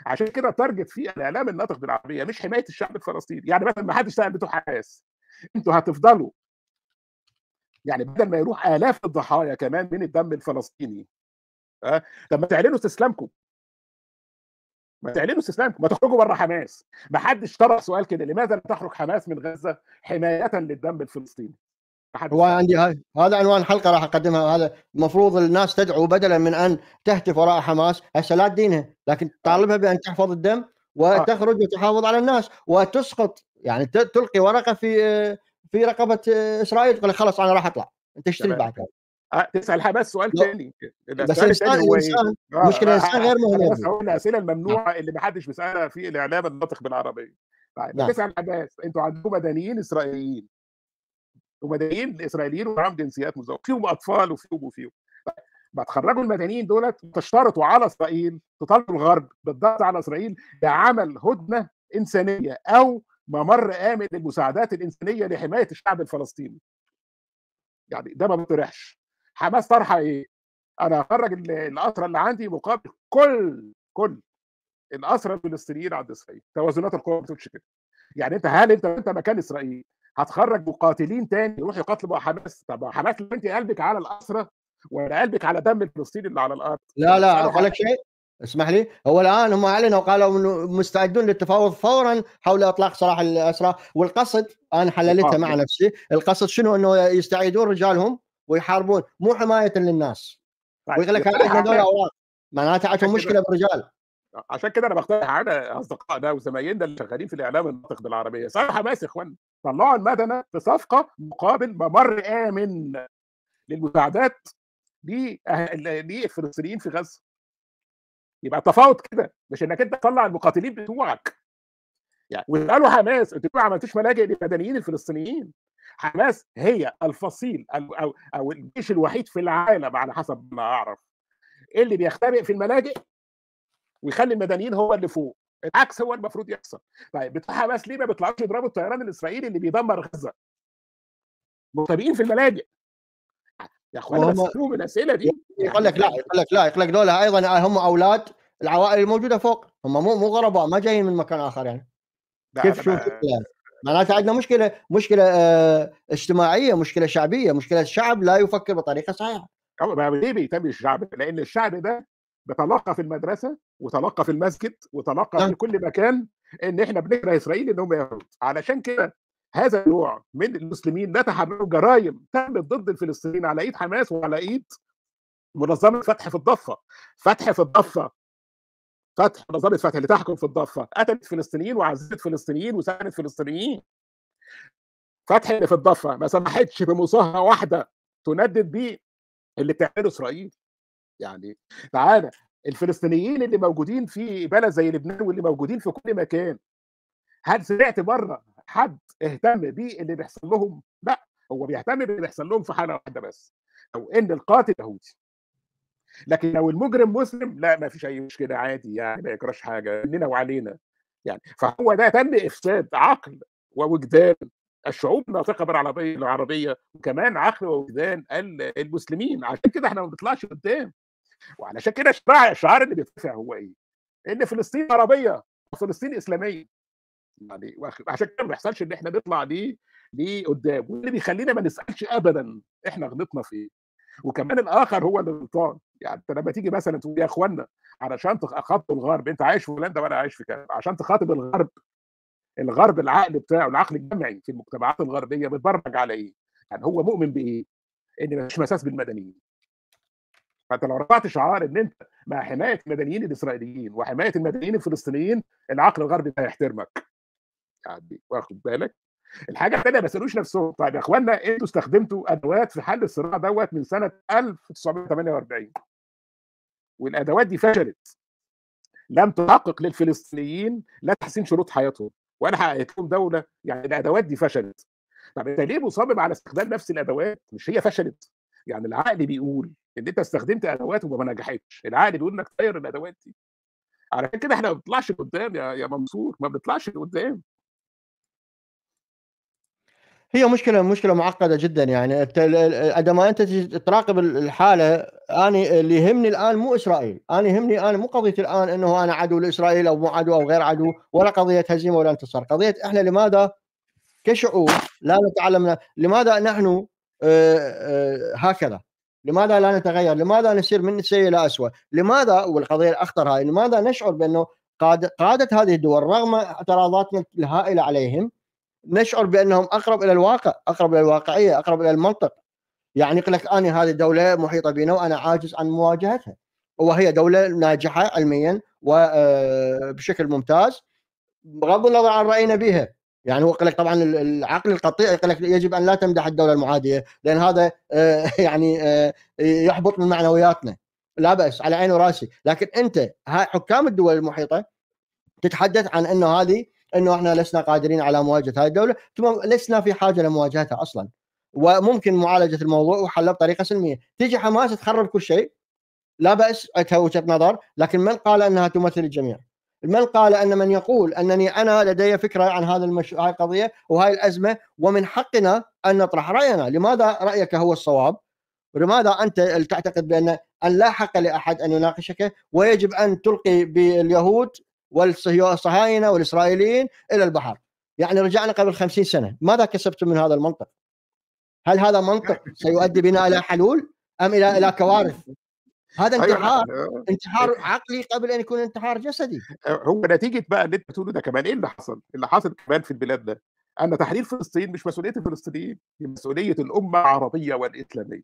عشان كده تارجت في الاعلام الناطق بالعربيه مش حمايه الشعب الفلسطيني يعني مثلا ما حدش سال بتوع حماس انتوا هتفضلوا يعني بدل ما يروح الاف الضحايا كمان من الدم الفلسطيني أه؟ طب ما تعلنوا استسلامكم ما تعلنوا استسلامكم ما تخرجوا بره حماس ما حدش طرح سؤال كده لماذا لا تخرج حماس من غزه حمايه للدم الفلسطيني هو عندي هاي هذا عنوان حلقه راح اقدمها هذا المفروض الناس تدعو بدلا من ان تهتف وراء حماس هسه لا تدينها لكن تطالبها آه. بان تحفظ الدم آه. وتخرج وتحافظ على الناس وتسقط يعني تلقي ورقه في آه، في رقبه اسرائيل تقول خلاص انا راح اطلع انت ايش بعد آه، تسال بس سؤال تاني إيه؟ آه، آه، بس الانسان المشكله الانسان غير مهمه بس هقول الاسئله الممنوعه اللي ما حدش بيسالها في الاعلام الناطق بالعربيه طيب نعم. تسال حبس انتوا عندكم مدنيين اسرائيليين ومدنيين اسرائيليين وعندهم جنسيات مزوجه فيهم اطفال وفيهم وفيهم طيب، ما تخرجوا المدنيين دولت تشترطوا على اسرائيل تطالبوا الغرب بالضغط على اسرائيل بعمل هدنه انسانيه او ممر امن للمساعدات الانسانيه لحمايه الشعب الفلسطيني يعني ده ما بيطرحش حماس طرحه ايه؟ انا هخرج الاسرى اللي عندي مقابل كل كل الاسرى الفلسطينيين عند اسرائيل توازنات القوى ما كده يعني انت هل انت انت مكان اسرائيل هتخرج مقاتلين تاني يروحوا يقاتلوا مع حماس طب حماس انت قلبك على الاسرى ولا قلبك على دم الفلسطيني اللي على الارض لا لا انا اقول لك شيء اسمح لي هو الان هم اعلنوا وقالوا انه مستعدون للتفاوض فورا حول اطلاق سراح الاسرى والقصد انا حللتها مع نفسي القصد شنو انه يستعيدون رجالهم ويحاربون مو حمايه للناس طيب، ويقول لك احنا دول اوراق معناته عندهم مشكله بالرجال عشان كده انا بختلف على اصدقائنا وزمايلنا اللي شغالين في الاعلام الناطق بالعربيه صار حماس يا اخوان طلعوا المدنه بصفقه مقابل ممر امن للمساعدات للفلسطينيين في غزه يبقى تفاوض كده مش انك انت تطلع المقاتلين بتوعك يعني وقالوا حماس انتوا ما عملتوش ملاجئ للمدنيين الفلسطينيين حماس هي الفصيل أو, أو, أو الجيش الوحيد في العالم على حسب ما أعرف إيه اللي بيختبئ في الملاجئ ويخلي المدنيين هو اللي فوق العكس هو المفروض يحصل طيب بتوع حماس ليه ما بيطلعوش يضربوا الطيران الاسرائيلي اللي بيدمر غزه مختبئين في الملاجئ يا اخوانا من الاسئله دي يقول لك لا يقول لك لا يقول لك دول ايضا هم اولاد العوائل الموجوده فوق هم مو مو غرباء ما جايين من مكان اخر يعني كيف شو معناتها عندنا مشكله مشكله آه، اجتماعيه مشكله شعبيه مشكله الشعب لا يفكر بطريقه صحيحه ما ليه بيتم الشعب لان الشعب ده بتلقى في المدرسه وتلقى في المسجد وتلقى في نعم. كل مكان ان احنا بنكره اسرائيل ان هم يهود علشان كده هذا النوع من المسلمين لا تحملوا جرائم تمت ضد الفلسطينيين على ايد حماس وعلى ايد منظمه فتح في الضفه فتح في الضفه فتح نظام فتح اللي تحكم في الضفه قتلت فلسطينيين وعزلت فلسطينيين وساندت فلسطينيين فتح اللي في الضفه ما سمحتش بمصاهره واحده تندد بيه اللي بتعمله اسرائيل يعني تعالى الفلسطينيين اللي موجودين في بلد زي لبنان واللي موجودين في كل مكان هل سمعت بره حد اهتم باللي بيحصل لهم؟ لا هو بيهتم باللي بيحصل لهم في حاله واحده بس او ان القاتل يهودي لكن لو المجرم مسلم لا ما فيش اي مشكله عادي يعني ما يكرهش حاجه مننا وعلينا يعني فهو ده تم افساد عقل ووجدان الشعوب الناطقه بالعربيه العربيه وكمان عقل ووجدان المسلمين عشان كده احنا ما بنطلعش قدام وعلشان كده الشعار الشعار اللي بيدفع هو ايه؟ ان فلسطين عربيه وفلسطين اسلاميه يعني عشان كده ما بيحصلش ان احنا نطلع ليه ليه قدام واللي بيخلينا ما نسالش ابدا احنا غلطنا في ايه؟ وكمان الاخر هو اللي غلطان يعني انت لما تيجي مثلا تقول يا اخوانا علشان تخاطب الغرب انت عايش في هولندا وانا عايش في كندا عشان تخاطب الغرب الغرب العقل بتاعه العقل الجمعي في المجتمعات الغربيه بتبرمج على ايه؟ يعني هو مؤمن بايه؟ ان مفيش مساس بالمدنيين فانت لو رفعت شعار ان انت مع حمايه المدنيين الاسرائيليين وحمايه المدنيين الفلسطينيين العقل الغربي هيحترمك يعني واخد بالك الحاجه الثانيه ما سالوش نفسهم طيب يا اخوانا انتوا استخدمتوا ادوات في حل الصراع دوت من سنه 1948 والادوات دي فشلت لم تحقق للفلسطينيين لا تحسين شروط حياتهم ولا حققت لهم دوله يعني الادوات دي فشلت طب انت ليه مصمم على استخدام نفس الادوات مش هي فشلت يعني العقل بيقول ان انت استخدمت ادوات وما نجحتش العقل بيقول انك تغير الادوات دي علشان كده احنا ما بنطلعش لقدام يا يا منصور ما بنطلعش لقدام هي مشكلة مشكلة معقدة جدا يعني عندما انت تراقب الحالة انا اللي يهمني الان مو اسرائيل، انا يهمني انا مو قضية الان انه انا عدو لاسرائيل او مو عدو او غير عدو ولا قضية هزيمة ولا انتصار، قضية احنا لماذا كشعوب لا نتعلم لماذا نحن آه، آه، هكذا؟ لماذا لا نتغير؟ لماذا نسير من سيء الى اسوء؟ لماذا والقضية الاخطر هاي، لماذا نشعر بانه قادة هذه الدول رغم اعتراضاتنا الهائلة عليهم نشعر بانهم اقرب الى الواقع، اقرب الى الواقعيه، اقرب الى المنطق. يعني يقول لك انا هذه دوله محيطه بنا وانا عاجز عن مواجهتها. وهي دوله ناجحه علميا وبشكل آه، ممتاز بغض النظر عن راينا بها. يعني هو لك طبعا العقل القطيع يقول لك يجب ان لا تمدح الدوله المعاديه لان هذا آه، [LAUGHS] يعني آه، يحبط من معنوياتنا لا باس على عيني وراسي لكن انت حكام الدول المحيطه تتحدث عن انه هذه انه احنا لسنا قادرين على مواجهه هذه الدوله ثم لسنا في حاجه لمواجهتها اصلا وممكن معالجه الموضوع وحلها بطريقه سلميه تيجي حماس تخرب كل شيء لا باس وجهه نظر لكن من قال انها تمثل الجميع من قال ان من يقول انني انا لدي فكره عن هذا المش... هاي القضيه وهاي الازمه ومن حقنا ان نطرح راينا، لماذا رايك هو الصواب؟ ولماذا انت تعتقد بان ان لا حق لاحد ان يناقشك ويجب ان تلقي باليهود والصهاينه والاسرائيليين الى البحر يعني رجعنا قبل خمسين سنه ماذا كسبتم من هذا المنطق هل هذا منطق سيؤدي بنا الى حلول ام الى الى كوارث هذا أيوة. انتحار أه. انتحار عقلي قبل ان يكون انتحار جسدي أه. هو نتيجه بقى اللي انت بتقوله ده كمان ايه اللي حصل؟ اللي حصل كمان في البلاد ده ان تحرير فلسطين مش مسؤوليه الفلسطينيين هي مسؤوليه الامه العربيه والاسلاميه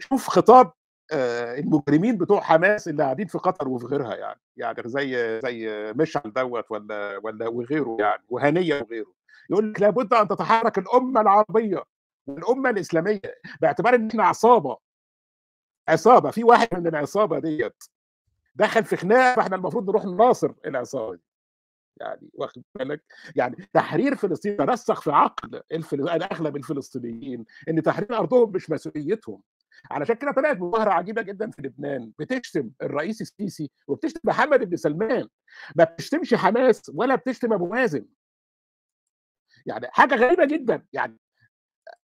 شوف خطاب آه، المجرمين بتوع حماس اللي قاعدين في قطر وفي غيرها يعني يعني زي زي مشعل دوت ولا ولا وغيره يعني وهنيه وغيره يقول لك لابد ان تتحرك الامه العربيه والامه الاسلاميه باعتبار ان احنا عصابه عصابه في واحد من العصابه ديت دخل في خناقه فاحنا المفروض نروح نناصر العصابه دي يعني واخد بالك يعني تحرير فلسطين ترسخ في عقل الفل... اغلب الفلسطينيين ان تحرير ارضهم مش مسؤوليتهم علشان كده طلعت مظاهره عجيبه جدا في لبنان بتشتم الرئيس السيسي وبتشتم محمد بن سلمان ما بتشتمش حماس ولا بتشتم ابو مازن يعني حاجه غريبه جدا يعني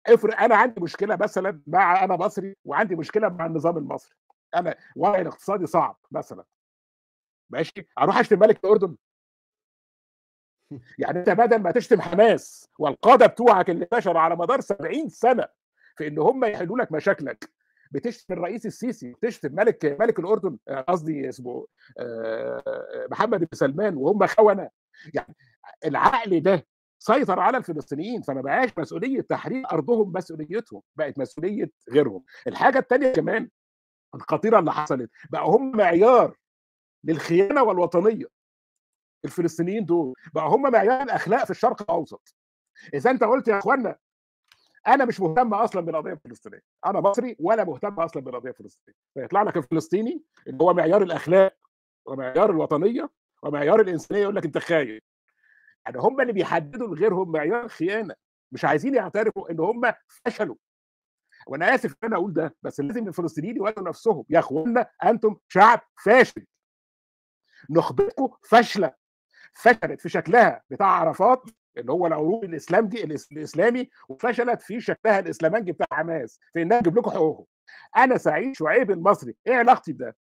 افرض انا عندي مشكله مثلا مع انا مصري وعندي مشكله مع النظام المصري انا وضعي الاقتصادي صعب مثلا ماشي اروح اشتم ملك الاردن يعني انت بدل ما تشتم حماس والقاده بتوعك اللي فشلوا على مدار 70 سنه في ان هم يحلوا لك مشاكلك بتشتم الرئيس السيسي بتشتم ملك ملك الاردن آه، قصدي اسمه آه، آه، محمد بن سلمان وهم خونه يعني العقل ده سيطر على الفلسطينيين فما بقاش مسؤوليه تحرير ارضهم مسؤوليتهم بقت مسؤوليه غيرهم الحاجه الثانيه كمان الخطيره اللي حصلت بقى هم معيار للخيانه والوطنيه الفلسطينيين دول بقى هم معيار الاخلاق في الشرق الاوسط اذا انت قلت يا اخوانا انا مش مهتم اصلا بالقضيه الفلسطينيه انا مصري ولا مهتم اصلا بالقضيه الفلسطينيه فيطلع لك الفلسطيني اللي هو معيار الاخلاق ومعيار الوطنيه ومعيار الانسانيه يقول لك انت خاين يعني هم اللي بيحددوا لغيرهم معيار خيانه مش عايزين يعترفوا ان هم فشلوا وانا اسف ان انا اقول ده بس لازم الفلسطينيين يواجهوا نفسهم يا اخوانا انتم شعب فاشل نخبطكم فاشله فشلت في شكلها بتاع عرفات اللي هو العروض الاسلام دي الاسلامي وفشلت في شكلها الاسلامنج بتاع حماس في انها تجيب لكم حقوقهم. انا سعيد شعيب المصري، ايه علاقتي بده؟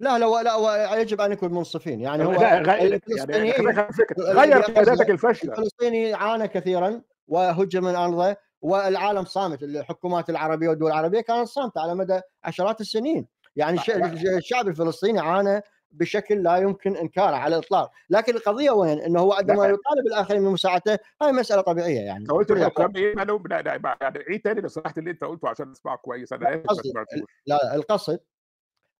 لا لا لا يجب ان نكون منصفين يعني هو غير يعني غير قياداتك الفاشله الفلسطيني عانى كثيرا وهجم من ارضه والعالم صامت الحكومات العربيه والدول العربيه كانت صامته على مدى عشرات السنين يعني الشعب الفلسطيني عانى بشكل لا يمكن انكاره على الاطلاق، لكن القضيه وين؟ انه هو عندما نعم. يطالب الاخرين بمساعدته هاي مساله طبيعيه يعني. قلت إيه، يعني عيد تاني لصراحه اللي انت قلته عشان اسمعه كويس انا القصد لا القصد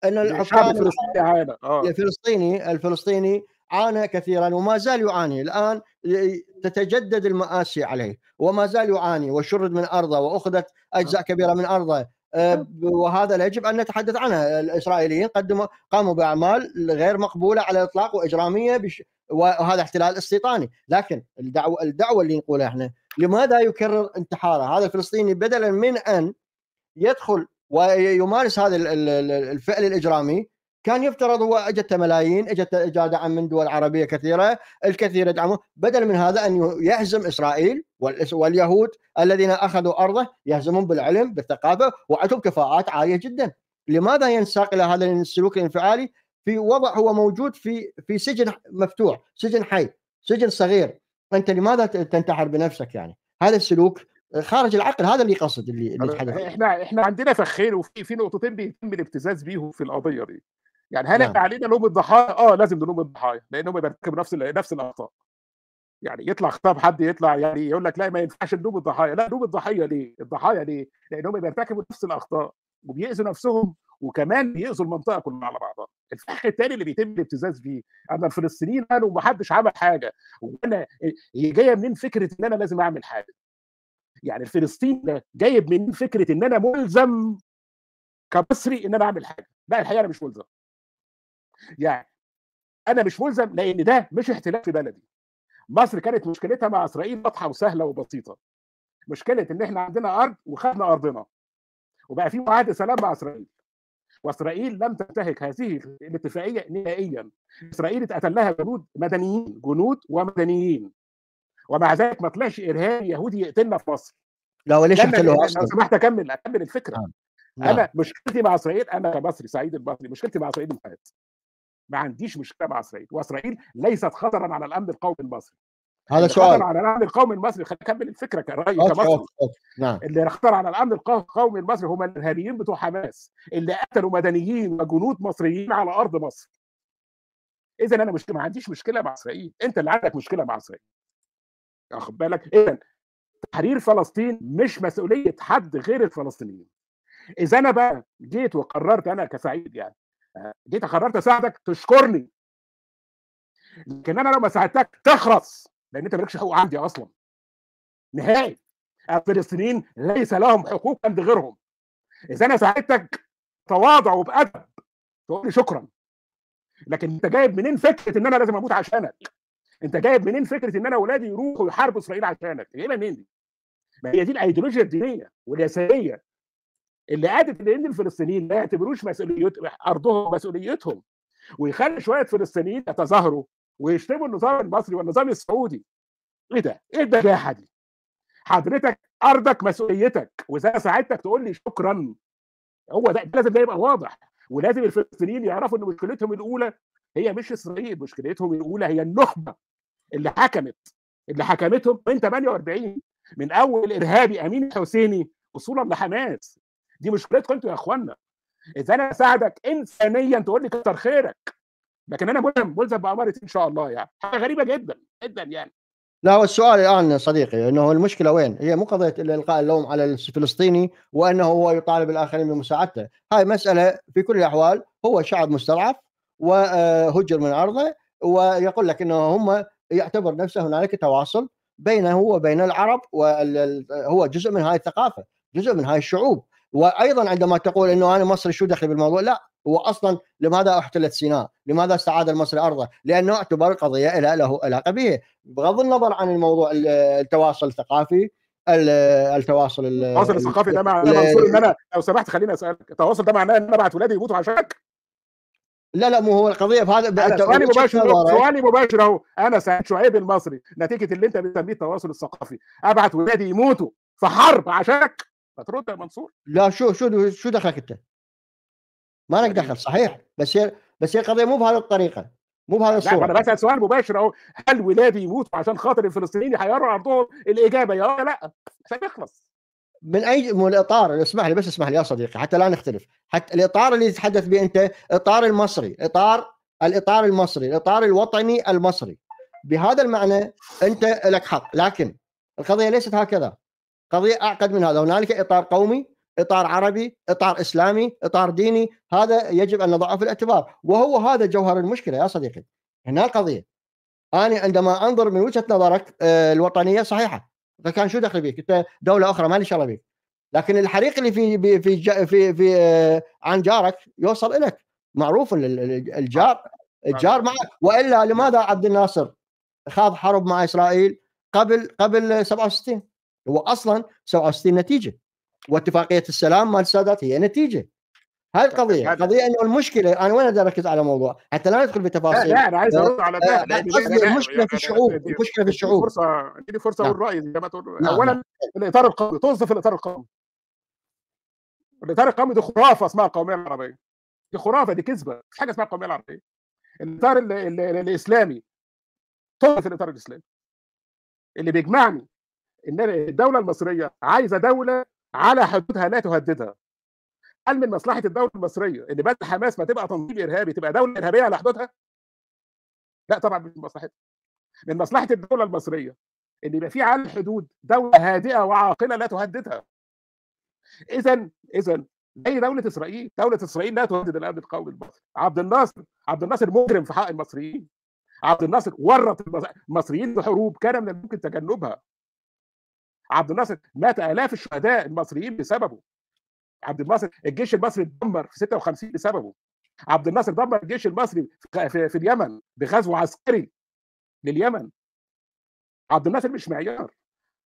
ان يعني الحكام الفلسطيني الفلسطيني آه. الفلسطيني عانى كثيرا وما زال يعاني الان تتجدد المآسي عليه وما زال يعاني وشرد من ارضه واخذت اجزاء نعم. كبيره من ارضه آه، وهذا لا يجب ان نتحدث عنها الاسرائيليين قدموا قاموا باعمال غير مقبوله على الاطلاق واجراميه بش وهذا احتلال استيطاني لكن الدعوه الدعوه اللي نقولها احنا لماذا يكرر انتحاره هذا الفلسطيني بدلا من ان يدخل ويمارس هذا الفعل الاجرامي كان يفترض هو اجت ملايين اجت دعم من دول عربيه كثيره الكثير يدعمه بدل من هذا ان يهزم اسرائيل واليهود الذين اخذوا ارضه يهزمون بالعلم بالثقافه وعندهم كفاءات عاليه جدا لماذا ينساق الى هذا السلوك الانفعالي في وضع هو موجود في في سجن مفتوح سجن حي سجن صغير انت لماذا تنتحر بنفسك يعني هذا السلوك خارج العقل هذا اللي قصد اللي, اللي احنا احنا عندنا فخين وفي في نقطتين بيتم الابتزاز بيهم في القضيه دي يعني هل نعم. علينا لوم الضحايا؟ اه لازم نلوم الضحايا لانهم بيرتكبوا نفس نفس الاخطاء. يعني يطلع خطاب حد يطلع يعني يقول لك لا ما ينفعش نلوم الضحايا، لا نلوم الضحايا ليه؟ الضحايا ليه؟ لانهم بيرتكبوا نفس الاخطاء وبيأذوا نفسهم وكمان بيأذوا المنطقه كلها على بعضها. الفخ الثاني اللي بيتم الابتزاز بيه اما الفلسطينيين قالوا ما حدش عمل حاجه وانا هي جايه منين فكره ان انا لازم اعمل حاجه؟ يعني الفلسطيني ده جايب منين فكره ان انا ملزم كمصري ان انا اعمل حاجه؟ لا الحقيقه انا مش ملزم يعني انا مش ملزم لان ده مش احتلال في بلدي مصر كانت مشكلتها مع اسرائيل واضحه وسهله وبسيطه مشكله ان احنا عندنا ارض وخدنا ارضنا وبقى في معاهده سلام مع اسرائيل واسرائيل لم تنتهك هذه الاتفاقيه نهائيا اسرائيل اتقتل لها جنود مدنيين جنود ومدنيين ومع ذلك ما طلعش ارهابي يهودي يقتلنا في مصر لا وليش لو سمحت اكمل اكمل الفكره آه. انا نعم. مشكلتي مع اسرائيل انا كمصري سعيد البصري مشكلتي مع اسرائيل انتهت ما عنديش مشكله مع اسرائيل واسرائيل ليست خطرا على الامن القومي المصري هذا سؤال على الامن القومي المصري خلينا نكمل الفكره كراي كمصري نعم اللي خطر على الامن القومي المصري هم الارهابيين بتوع حماس اللي قتلوا مدنيين وجنود مصريين على ارض مصر اذا انا مش ما عنديش مشكله مع اسرائيل انت اللي عندك مشكله مع اسرائيل واخد بالك اذا تحرير فلسطين مش مسؤوليه حد غير الفلسطينيين اذا انا بقى جيت وقررت انا كسعيد يعني جيت قررت اساعدك تشكرني لكن انا لو ما ساعدتك تخرس لان انت مالكش حقوق عندي اصلا نهائي الفلسطينيين ليس لهم حقوق عند غيرهم اذا انا ساعدتك تواضع وبادب تقول لي شكرا لكن انت جايب منين فكره ان انا لازم اموت عشانك انت جايب منين فكره ان انا اولادي يروحوا يحاربوا اسرائيل عشانك؟ جايبها منين دي؟ ما هي دي الايديولوجيا الدينيه واليساريه اللي قادت الهند الفلسطينيين ما يعتبروش مسؤوليتهم ارضهم مسؤوليتهم ويخلي شويه فلسطينيين يتظاهروا ويشتموا النظام المصري والنظام السعودي ايه ده؟ ايه الدجاحه دي؟ حضرتك ارضك مسؤوليتك وزي سعادتك تقول لي شكرا هو ده لازم ده يبقى واضح ولازم الفلسطينيين يعرفوا ان مشكلتهم الاولى هي مش اسرائيل مشكلتهم الاولى هي النخبه اللي حكمت اللي حكمتهم من 48 من اول ارهابي امين حسيني وصولا لحماس دي مشكلتكم انتوا يا اخوانا اذا انا اساعدك انسانيا تقول لي كتر خيرك لكن انا ملزم ملزم بامارتي ان شاء الله يعني حاجه غريبه جدا جدا يعني لا هو السؤال الان يا صديقي انه المشكله وين؟ هي مو قضيه القاء اللوم على الفلسطيني وانه هو يطالب الاخرين بمساعدته، هاي مساله في كل الاحوال هو شعب مستضعف وهجر من ارضه ويقول لك انه هم يعتبر نفسه هنالك تواصل بينه وبين العرب وهو جزء من هاي الثقافه، جزء من هاي الشعوب، وايضا عندما تقول انه انا مصري شو دخلي بالموضوع لا هو اصلا لماذا احتلت سيناء؟ لماذا استعاد المصري ارضه؟ لانه اعتبر قضيه لها له علاقه به بغض النظر عن الموضوع التواصل الثقافي التواصل التواصل الثقافي ده معناه ان انا لو سمحت خليني اسالك التواصل ده معناه ان انا ابعت ولادي يموتوا عشانك؟ لا لا مو هو القضيه هذا سؤالي مباشر سؤالي مباشر اهو انا سعيد شعيب المصري نتيجه اللي انت بتسميه التواصل الثقافي ابعت ولادي يموتوا في حرب عشانك ما ترد يا منصور لا شو شو شو دخلك انت؟ ما لك يعني دخل صحيح بس هي بس هي القضيه مو بهذه الطريقه مو بهذا الصوره لا انا بسال سؤال مباشر اهو هل ولادي يموتوا عشان خاطر الفلسطينيين على ارضهم الاجابه يا لا سنخلص من اي من الاطار اسمح لي بس اسمح لي يا صديقي حتى لا نختلف حتى الاطار اللي تتحدث به انت اطار المصري اطار الاطار المصري الاطار الوطني المصري بهذا المعنى انت لك حق لكن القضيه ليست هكذا قضيه اعقد من هذا هنالك اطار قومي اطار عربي اطار اسلامي اطار ديني هذا يجب ان نضعه في الاعتبار وهو هذا جوهر المشكله يا صديقي هنا القضيه انا عندما انظر من وجهه نظرك آه، الوطنيه صحيحه فكان شو دخل بيك انت دوله اخرى ما لي شغل بيك لكن الحريق اللي في في في في, في آه، عن جارك يوصل اليك معروف الجار الجار معك والا لماذا عبد الناصر خاض حرب مع اسرائيل قبل قبل 67 هو اصلا 67 نتيجه واتفاقيه السلام مال السادات هي نتيجه هاي طيب، القضيه القضيه انه المشكله انا وين اركز على موضوع حتى لا ندخل بتفاصيل لا, لا انا عايز ارد على ده المشكله في الشعوب المشكله في الشعوب فرصه اديني فرصه اقول نعم. رايي زي ما تقول نعم. اولا الاطار القومي توظف الاطار القومي الاطار القومي دي خرافه اسمها القوميه العربيه دي خرافه دي كذبه مفيش حاجه اسمها القوميه العربيه الاطار الاسلامي توظف الاطار الاسلامي اللي بيجمعني ان الدوله المصريه عايزه دوله على حدودها لا تهددها هل من مصلحه الدوله المصريه ان بدل حماس ما تبقى تنظيم ارهابي تبقى دوله ارهابيه على حدودها لا طبعا مش من مصلحتها من مصلحه الدوله المصريه ان يبقى في على الحدود دوله هادئه وعاقله لا تهددها اذا اذا اي دولة إسرائيل، دولة إسرائيل لا تهدد الأمن القومي المصري. عبد الناصر، عبد الناصر مجرم في حق المصريين. عبد الناصر ورط المصريين بحروب كان من الممكن تجنبها عبد الناصر مات الاف الشهداء المصريين بسببه عبد الناصر الجيش المصري اتدمر في 56 بسببه عبد الناصر دمر الجيش المصري في, اليمن بغزو عسكري لليمن عبد الناصر مش معيار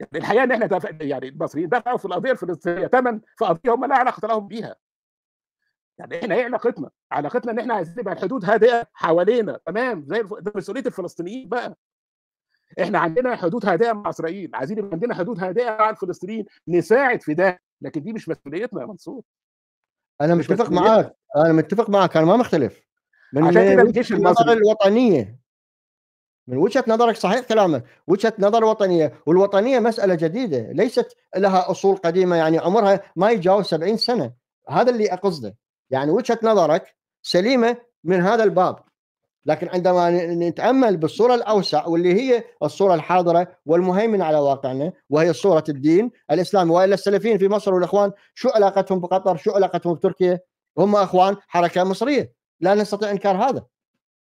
يعني الحقيقه ان احنا يعني المصريين دفعوا في القضيه الفلسطينيه ثمن في قضيه هم لا علاقه لهم بيها يعني احنا ايه علاقتنا؟ علاقتنا ان احنا عايزين يبقى الحدود هادئه حوالينا تمام زي مسؤوليه الفلسطينيين بقى احنا عندنا حدود هادئه مع اسرائيل عايزين يبقى عندنا حدود هادئه مع الفلسطينيين نساعد في ده لكن دي مش مسؤوليتنا يا منصور انا مش متفق معاك انا متفق معاك انا ما مختلف من عشان كده الجيش المصري الوطنيه من وجهه نظرك صحيح كلامك وجهه نظر وطنيه والوطنيه مساله جديده ليست لها اصول قديمه يعني عمرها ما يتجاوز 70 سنه هذا اللي اقصده يعني وجهه نظرك سليمه من هذا الباب لكن عندما نتامل بالصوره الاوسع واللي هي الصوره الحاضره والمهيمنه على واقعنا وهي صوره الدين الاسلامي والا السلفيين في مصر والاخوان شو علاقتهم بقطر؟ شو علاقتهم بتركيا؟ هم اخوان حركه مصريه لا نستطيع انكار هذا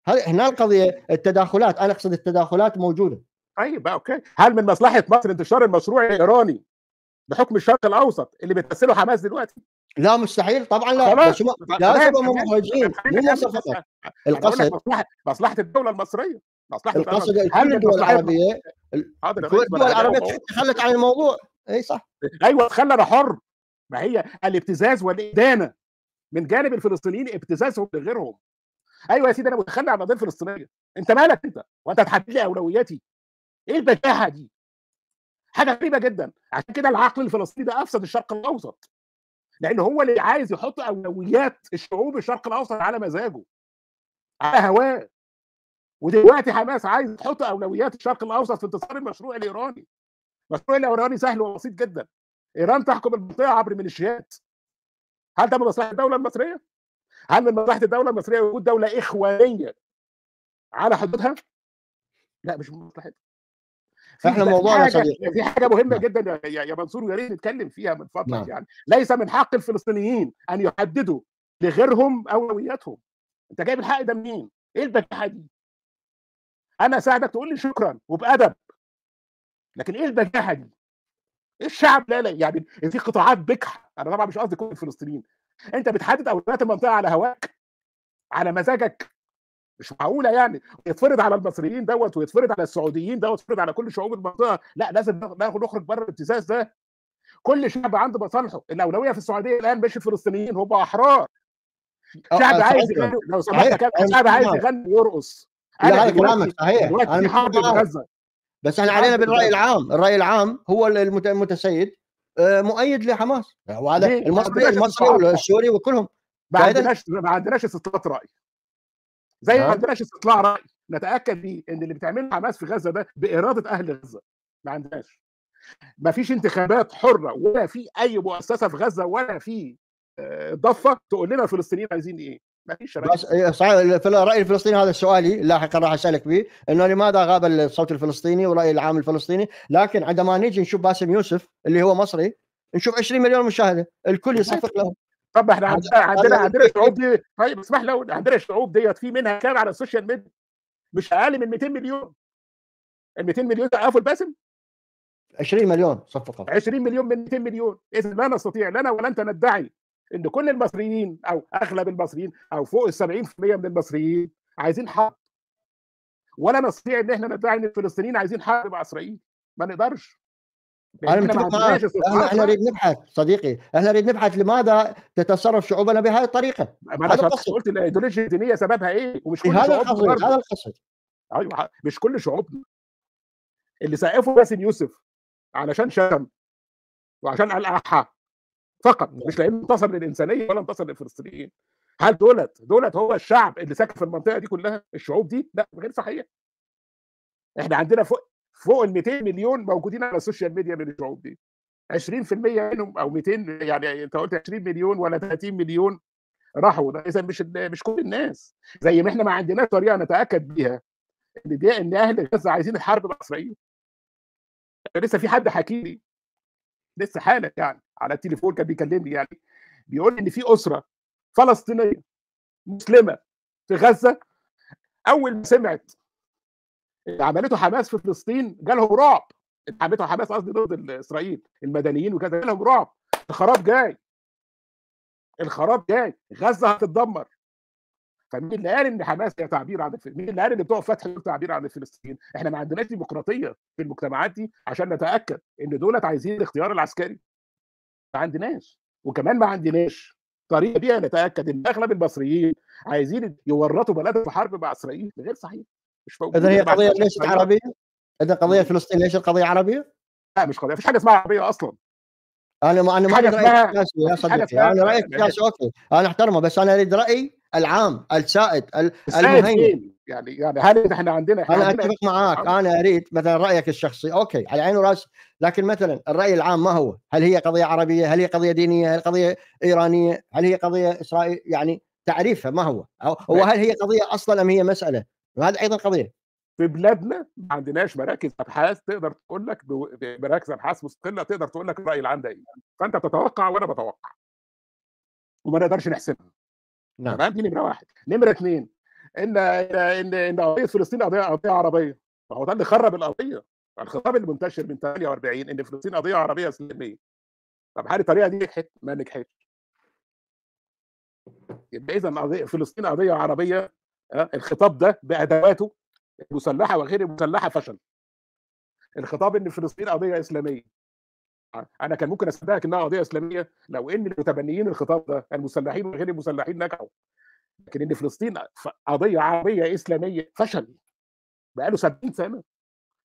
هنا القضيه التداخلات انا اقصد التداخلات موجوده طيب اوكي هل من مصلحه مصر انتشار المشروع الايراني بحكم الشرق الاوسط اللي بتمثله حماس دلوقتي لا مستحيل طبعا لا بس لا لازم هم مخرجين مو مصر فقط القصد مصلحه مصلحه الدوله المصريه مصلحه القصد كل الدول العربيه كل الدول العربيه تخلت عن الموضوع اي صح ايوه خلنا حر ما هي الابتزاز والادانه من جانب الفلسطينيين ابتزازهم لغيرهم ايوه يا سيدي انا متخلى عن القضيه الفلسطينيه انت مالك انت وانت تحدد لي اولوياتي ايه البجاحه دي حاجه غريبه جدا عشان كده العقل الفلسطيني ده افسد الشرق الاوسط لان هو اللي عايز يحط اولويات الشعوب الشرق الاوسط على مزاجه على هواه ودلوقتي حماس عايز تحط اولويات الشرق الاوسط في انتصار المشروع الايراني المشروع الايراني سهل وبسيط جدا ايران تحكم المنطقه عبر ميليشيات هل ده من مصلحه الدوله المصريه؟ هل من مصلحه الدوله المصريه وجود دوله اخوانيه على حدودها؟ لا مش من مصلحتها فاحنا موضوعنا صديقي في حاجه مهمه جدا يا منصور يا ريت نتكلم فيها من فضلك نعم. يعني ليس من حق الفلسطينيين ان يحددوا لغيرهم اولوياتهم انت جايب الحق ده منين؟ ايه البجاحه دي؟ انا ساعدك تقول لي شكرا وبادب لكن ايه البجاحه دي؟ ايه الشعب لا لا يعني في قطاعات بجحه انا طبعا مش قصدي كل الفلسطينيين انت بتحدد اولويات المنطقه على هواك على مزاجك مش معقوله يعني يتفرض على المصريين دوت ويتفرض على السعوديين دوت ويتفرض على كل شعوب المنطقه لا لازم ناخد نخرج بره الابتزاز ده كل شعب عنده مصالحه الاولويه في السعوديه الان مش الفلسطينيين هم احرار آه، شعب آه، عايز يغني لو سمحت شعب عايز يغني ويرقص لا كلامك صحيح انا في حرب غزه بس احنا علينا بالراي العام الراي العام هو المتسيد آه، مؤيد لحماس وهذا المصري المصري والسوري وكلهم ما عندناش ما عندناش استطلاعات راي زي ما عندناش نعم. استطلاع راي نتاكد بيه ان اللي بتعمله حماس في غزه ده باراده اهل غزه ما عندناش ما فيش انتخابات حره ولا في اي مؤسسه في غزه ولا في آه، ضفه تقول لنا الفلسطينيين عايزين ايه ما فيش راي إيه، صحيح الراي الفلسطيني هذا سؤالي لاحقا راح اسالك به انه لماذا غاب الصوت الفلسطيني والراي العام الفلسطيني لكن عندما نيجي نشوف باسم يوسف اللي هو مصري نشوف 20 مليون مشاهده الكل يصفق له طب احنا عندنا عندنا شعوب دي طيب اسمح لي عندنا الشعوب ديت في منها كام على السوشيال ميديا مش اقل من 200 مليون ال 200 مليون تعرفوا الباسم 20 مليون صفقه 20 مليون من 200 مليون اذا لا نستطيع لا انا ولا انت ندعي ان كل المصريين او اغلب المصريين او فوق ال 70% من المصريين عايزين حرب ولا نستطيع ان احنا ندعي ان الفلسطينيين عايزين حرب مع اسرائيل ما نقدرش انا متفق احنا نريد نبحث صديقي احنا نريد نبحث لماذا تتصرف شعوبنا بهذه الطريقه ما انا قلت الايديولوجيا الدينيه سببها ايه ومش كل إيه، هذا القصد هذا القصد ايوه مش كل شعوبنا اللي سقفوا باسم يوسف علشان شتم وعشان قال احا فقط مش لانه انتصر للانسانيه ولا انتصر للفلسطينيين هل دولت دولت هو الشعب اللي ساكن في المنطقه دي كلها الشعوب دي لا غير صحيح احنا عندنا فوق فوق ال 200 مليون موجودين على السوشيال ميديا من الشعوب دي 20% منهم او 200 يعني انت قلت 20 مليون ولا 30 مليون راحوا اذا مش مش كل الناس زي ما احنا ما عندناش طريقه نتاكد بيها ان دي ان اهل غزه عايزين الحرب مع اسرائيل لسه في حد حكي لي لسه حالا يعني على التليفون كان بيكلمني يعني بيقول ان في اسره فلسطينيه مسلمه في غزه اول ما سمعت عملته حماس في فلسطين جالهم رعب عملته حماس قصدي ضد اسرائيل المدنيين وكذا جالهم رعب الخراب جاي الخراب جاي غزه هتتدمر فمين اللي قال ان حماس هي تعبير عن الفلسطين؟ مين اللي قال ان بتوع فتح دول تعبير عن الفلسطين؟ احنا ما عندناش ديمقراطيه في المجتمعات دي عشان نتاكد ان دولت عايزين الاختيار العسكري. ما عندناش وكمان ما عندناش طريقه بيها نتاكد ان اغلب المصريين عايزين يورطوا بلدهم في حرب مع اسرائيل غير صحيح. مش اذا هي قضيه ليش عربيه؟ اذا قضيه فلسطين ليش قضيه عربيه؟ لا مش قضيه فيش حاجه اسمها عربيه اصلا انا ما انا ما عندي يا صديقي انا رايك سياسي اوكي انا احترمه بس انا اريد رايي العام السائد المهيمن يعني يعني هل احنا عندنا احنا انا اتفق معاك انا اريد مثلا رايك الشخصي اوكي على عيني وراسي لكن مثلا الراي العام ما هو؟ هل هي قضيه عربيه؟ هل هي قضيه دينيه؟ هل قضيه ايرانيه؟ هل هي قضيه اسرائيل؟ يعني تعريفها ما هو؟ وهل هي قضيه اصلا ام هي مساله؟ وهذه ايضا قضيه في بلادنا ما عندناش مراكز ابحاث تقدر تقول لك مراكز ابحاث مستقله تقدر تقول لك الراي العام ده ايه فانت بتتوقع وانا بتوقع وما نقدرش نحسبها نعم تمام دي نمره واحد نمره اثنين ان ان ان قضيه فلسطين قضيه قضيه عربيه ما هو ده اللي خرب القضيه الخطاب اللي منتشر من 48 ان فلسطين قضيه عربيه اسلاميه طب هل الطريقه دي نجحت؟ ما نجحتش يبقى اذا فلسطين قضيه عربيه آه، الخطاب ده بادواته المسلحه وغير المسلحه فشل الخطاب ان فلسطين قضيه اسلاميه آه، انا كان ممكن اصدقك انها قضيه اسلاميه لو ان المتبنيين الخطاب ده المسلحين وغير المسلحين نجحوا لكن ان فلسطين قضيه عربيه اسلاميه فشل بقاله 70 سنه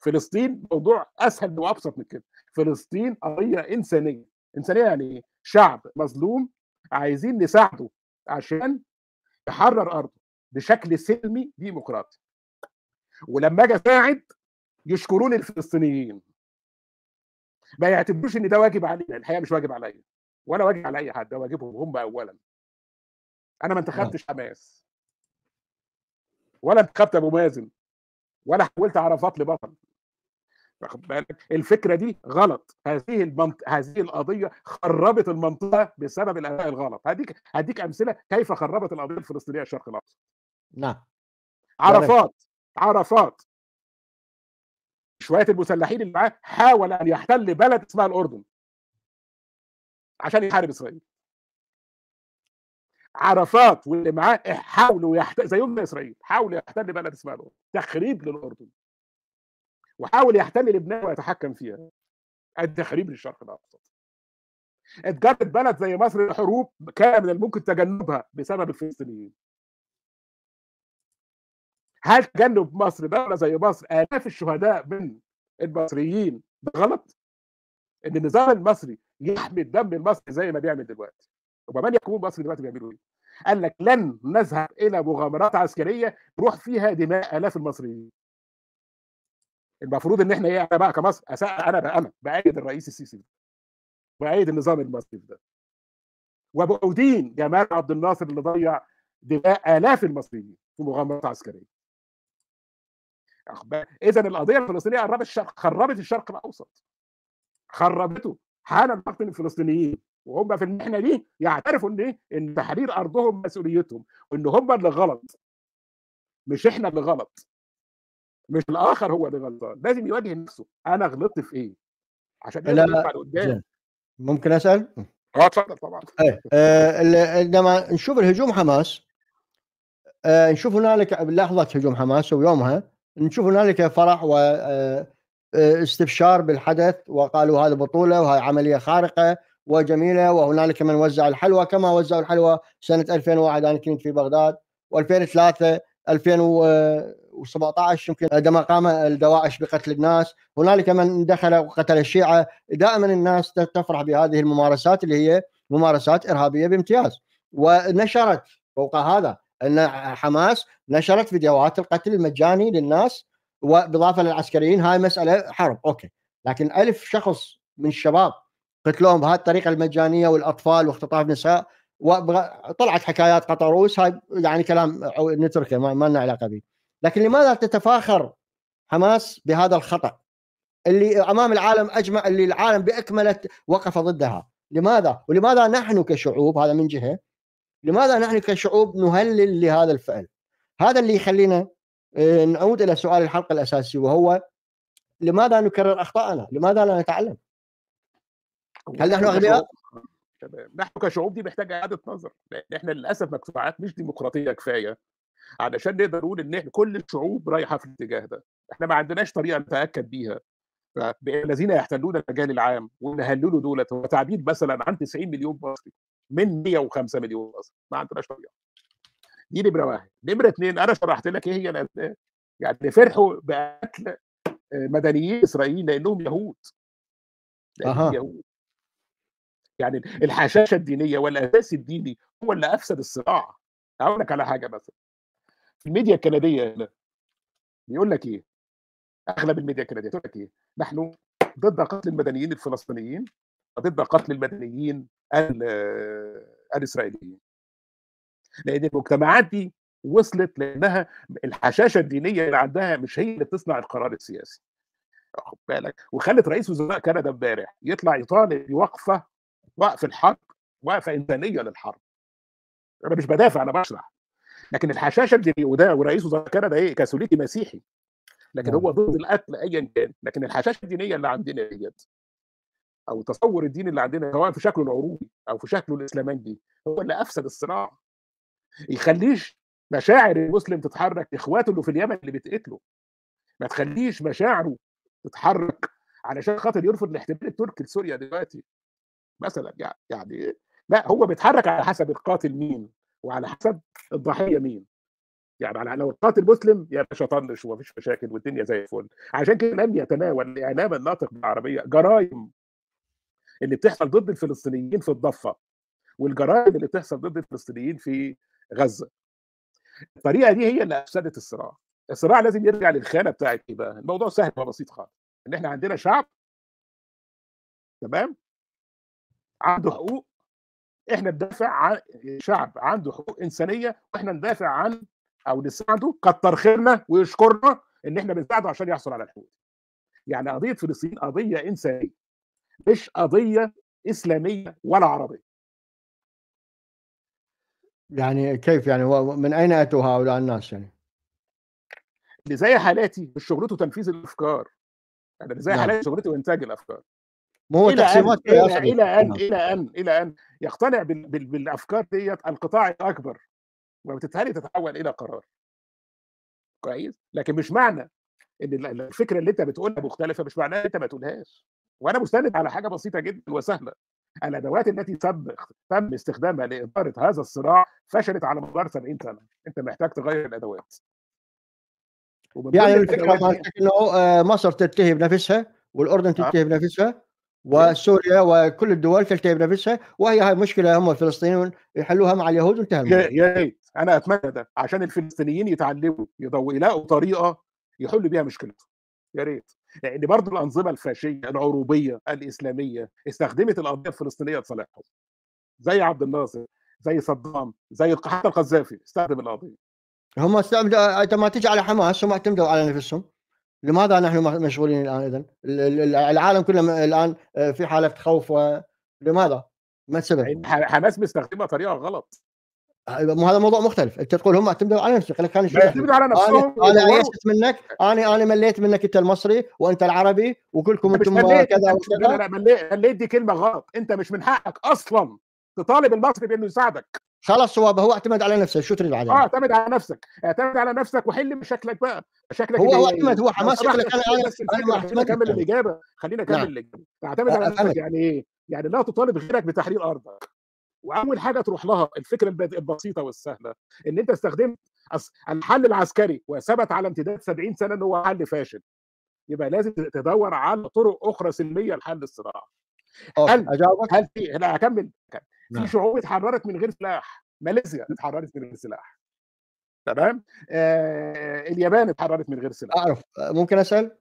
فلسطين موضوع اسهل وابسط من كده فلسطين قضيه انسانيه انسانيه يعني إيه؟ شعب مظلوم عايزين نساعده عشان يحرر ارضه بشكل سلمي ديمقراطي ولما اجي اساعد يشكرون الفلسطينيين ما يعتبروش ان ده واجب علينا الحقيقه مش واجب عليا ولا واجب على اي حد ده واجبهم هم اولا انا ما انتخبتش نعم. حماس ولا انتخبت ابو مازن ولا حولت عرفات لبطل واخد بالك الفكره دي غلط هذه المنط... هذه القضيه خربت المنطقه بسبب الاداء الغلط هديك هديك امثله كيف خربت القضيه الفلسطينيه الشرق الاوسط نعم عرفات عرفات شويه المسلحين اللي معاه حاول ان يحتل بلد اسمها الاردن عشان يحارب اسرائيل عرفات واللي معاه حاولوا يحت... زيهم اسرائيل حاولوا يحتل بلد اسمها الاردن تخريب للاردن وحاول يحتل لبنان ويتحكم فيها التخريب للشرق الاوسط اتجرت بلد زي مصر الحروب كان من الممكن تجنبها بسبب الفلسطينيين هل تجنب مصر دوله زي مصر الاف الشهداء من المصريين ده غلط ان النظام المصري يحمي الدم المصري زي ما بيعمل دلوقتي وبمن يكون مصر دلوقتي بيعملوا ايه قال لك لن نذهب الى مغامرات عسكريه نروح فيها دماء الاف المصريين المفروض ان احنا ايه انا بقى كمصر انا بقى انا بايد الرئيس السيسي ده بايد النظام المصري ده وبأدين جمال عبد الناصر اللي ضيع دماء الاف المصريين في مغامرات عسكريه اذا القضيه الفلسطينيه قربت الشرق خربت الشرق الاوسط خربته حال الوقت الفلسطينيين وهم في المحنه دي يعترفوا ان ايه ان تحرير ارضهم مسؤوليتهم وان هم اللي غلط مش احنا اللي غلط مش الاخر هو اللي غلطان لازم يواجه نفسه انا غلطت في ايه عشان لا ممكن اسال اه اتفضل طبعا عندما إيه، آه، نشوف الهجوم حماس آه، نشوف هنالك لحظه هجوم حماس ويومها نشوف هنالك فرح و آه، آه، استبشار بالحدث وقالوا هذه بطوله وهذه عمليه خارقه وجميله وهنالك من وزع الحلوى كما وزعوا الحلوى سنه 2001 انا كنت في بغداد و2003 2017 يمكن عندما قام الدواعش بقتل الناس هنالك من دخل وقتل الشيعه دائما الناس تفرح بهذه الممارسات اللي هي ممارسات ارهابيه بامتياز ونشرت فوق هذا ان حماس نشرت فيديوهات القتل المجاني للناس وبالاضافه للعسكريين هاي مساله حرب اوكي لكن ألف شخص من الشباب قتلوهم بهذه الطريقه المجانيه والاطفال واختطاف نساء وطلعت حكايات قطروس هاي يعني كلام نتركه ما لنا علاقه به لكن لماذا تتفاخر حماس بهذا الخطا اللي امام العالم اجمع اللي العالم باكمله وقف ضدها لماذا ولماذا نحن كشعوب هذا من جهه لماذا نحن كشعوب نهلل لهذا الفعل هذا اللي يخلينا آه، نعود الى سؤال الحلقه الاساسي وهو لماذا نكرر اخطائنا؟ لماذا لا نتعلم؟ هل نحن اغبياء؟ نحن كشعوب دي محتاجه اعاده نظر لان احنا للاسف مجتمعات مش ديمقراطيه كفايه علشان نقدر نقول ان احنا كل الشعوب رايحه في الاتجاه ده احنا ما عندناش طريقه نتاكد بيها الذين يحتلون المجال العام ونهلله دولة وتعبيد مثلا عن 90 مليون مصري من 105 مليون اصلا ما عندناش طبيعه دي نمره واحد نمره اثنين انا شرحت لك ايه هي يعني فرحوا بقتل آه، مدنيين اسرائيل لانهم يهود لانهم أه. يهود يعني الحشاشه الدينيه والاساس الديني هو اللي افسد الصراع اقول لك على حاجه مثلا الميديا الكنديه هنا بيقول لك ايه اغلب الميديا الكنديه بتقول لك ايه نحن ضد قتل المدنيين الفلسطينيين ضد قتل المدنيين آه، الاسرائيليين لان المجتمعات دي وصلت لانها الحشاشه الدينيه اللي عندها مش هي اللي بتصنع القرار السياسي خد بالك وخلت رئيس وزراء كندا امبارح يطلع يطالب بوقفه وقف الحرب وقفه انسانيه للحرب انا مش بدافع انا بشرح لكن الحشاشه الدينيه وده ورئيس وزراء كندا ايه كاثوليكي مسيحي لكن نعم. هو ضد القتل ايا كان لكن الحشاشه الدينيه اللي عندنا ديت او تصور الدين اللي عندنا سواء في شكله العروبي او في شكله الاسلامي هو اللي افسد الصراع يخليش مشاعر المسلم تتحرك اخواته اللي في اليمن اللي بيتقتلوا ما تخليش مشاعره تتحرك علشان خاطر يرفض الاحتلال التركي لسوريا دلوقتي مثلا يعني لا هو بيتحرك على حسب القاتل مين وعلى حسب الضحيه مين يعني على لو القاتل مسلم يا باشا طنش ومفيش مشاكل والدنيا زي الفل عشان كده لم يتناول الاعلام الناطق بالعربيه جرائم اللي بتحصل ضد الفلسطينيين في الضفه والجرائم اللي بتحصل ضد الفلسطينيين في غزه الطريقه دي هي اللي افسدت الصراع الصراع لازم يرجع للخانه بتاعت ايه بقى الموضوع سهل وبسيط خالص ان احنا عندنا شعب تمام عنده حقوق احنا ندافع عن شعب عنده حقوق انسانيه واحنا ندافع عن او نساعده كتر خيرنا ويشكرنا ان احنا بنساعده عشان يحصل على الحقوق يعني قضيه فلسطين قضيه انسانيه مش قضيه اسلاميه ولا عربيه يعني كيف يعني من اين اتوا هؤلاء الناس يعني؟ اللي زي حالاتي مش شغلته تنفيذ الافكار انا اللي يعني زي نعم. حالاتي شغلته انتاج الافكار ما هو تقسيمات إلى, ان إلى, أن إلى أن إلى أن يقتنع بال بال بالأفكار ديت القطاع الأكبر وبالتالي تتحول إلى قرار كويس لكن مش معنى إن الفكرة اللي أنت بتقولها مختلفة مش معناها أنت ما تقولهاش وانا مستند على حاجه بسيطه جدا وسهله الادوات التي تم تم استخدامها لاداره هذا الصراع فشلت على مدار 70 سنه انت محتاج تغير الادوات يعني الفكره انه آه، مصر تنتهي بنفسها والاردن نعم. تنتهي بنفسها إيه. وسوريا وكل الدول تنتهي بنفسها وهي هاي مشكله هم الفلسطينيين يحلوها مع اليهود وانتهى يا ريت انا اتمنى ده عشان الفلسطينيين يتعلموا يلاقوا طريقه يحلوا بيها مشكلتهم يا ريت لان برضه الانظمه الفاشيه العروبيه الاسلاميه استخدمت القضيه الفلسطينيه لصالحهم زي عبد الناصر زي صدام زي حتى القذافي استخدم القضيه هم استعملوا انت ما تيجي على حماس هم اعتمدوا على نفسهم لماذا نحن مشغولين الان اذا؟ العالم كله الان آه، في حاله خوف لماذا؟ ما السبب؟ حماس مستخدمه طريقه غلط آه، مو هذا موضوع مختلف انت تقول هم اعتمدوا على نفسهم خليك انا يعتمدوا على نفسهم انا عيشت منك انا انا مليت منك انت المصري وانت العربي وكلكم انتم كذا وكذا انا مليت دي كلمه غلط انت مش من حقك اصلا تطالب المصري بانه يساعدك خلاص هو هو اعتمد على نفسه شو تريد عليه؟ اه اعتمد على نفسك اعتمد على نفسك وحل مشاكلك بقى مشاكلك هو هو اعتمد هو حماس شكلك انا انا خلينا اكمل الاجابه خلينا اكمل الاجابه اعتمد على نفسك يعني ايه؟ يعني لا تطالب غيرك بتحرير ارضك واول حاجه تروح لها الفكره البسيطه والسهله ان انت استخدمت الحل العسكري وثبت على امتداد 70 سنه ان هو حل فاشل يبقى لازم تدور على طرق اخرى سلميه لحل الصراع آه، هل أجابك. هل في لا هكمل في نعم. شعوب اتحررت من غير سلاح ماليزيا اتحررت من غير سلاح تمام آه اليابان اتحررت من غير سلاح اعرف ممكن اسال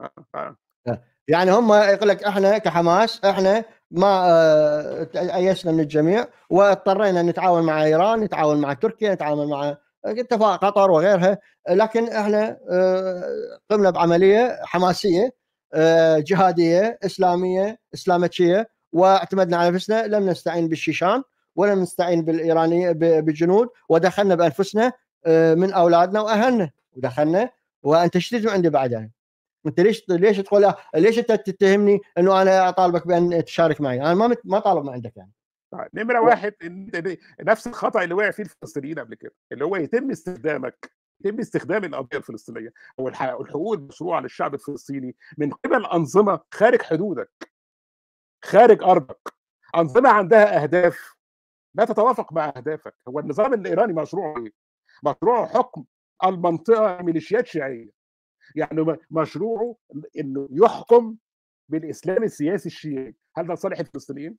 آه. آه. آه. يعني هم يقول لك احنا كحماس احنا ما آه، تأيسنا من الجميع واضطرينا نتعاون مع ايران نتعاون مع تركيا نتعاون مع اتفاق قطر وغيرها لكن احنا آه، قمنا بعمليه حماسيه آه، جهاديه اسلاميه اسلامتشيه واعتمدنا على نفسنا لم نستعين بالشيشان ولم نستعين بالايراني بالجنود ودخلنا بانفسنا من اولادنا واهلنا ودخلنا وانت ايش تجي عندي بعدها انت ليش ليش تقول ليش انت تتهمني انه انا اطالبك بان تشارك معي انا ما مت... ما طالب ما عندك يعني طيب، نمره واحد نفس الخطا اللي وقع فيه الفلسطينيين قبل كده اللي هو يتم استخدامك يتم استخدام القضيه الفلسطينيه او الحقوق المشروعه للشعب الفلسطيني من قبل انظمه خارج حدودك خارج ارضك انظمه عندها اهداف لا تتوافق مع اهدافك هو النظام الايراني مشروعه ايه؟ مشروعه حكم المنطقه ميليشيات شيعيه يعني مشروعه انه يحكم بالاسلام السياسي الشيعي هل ده لصالح الفلسطينيين؟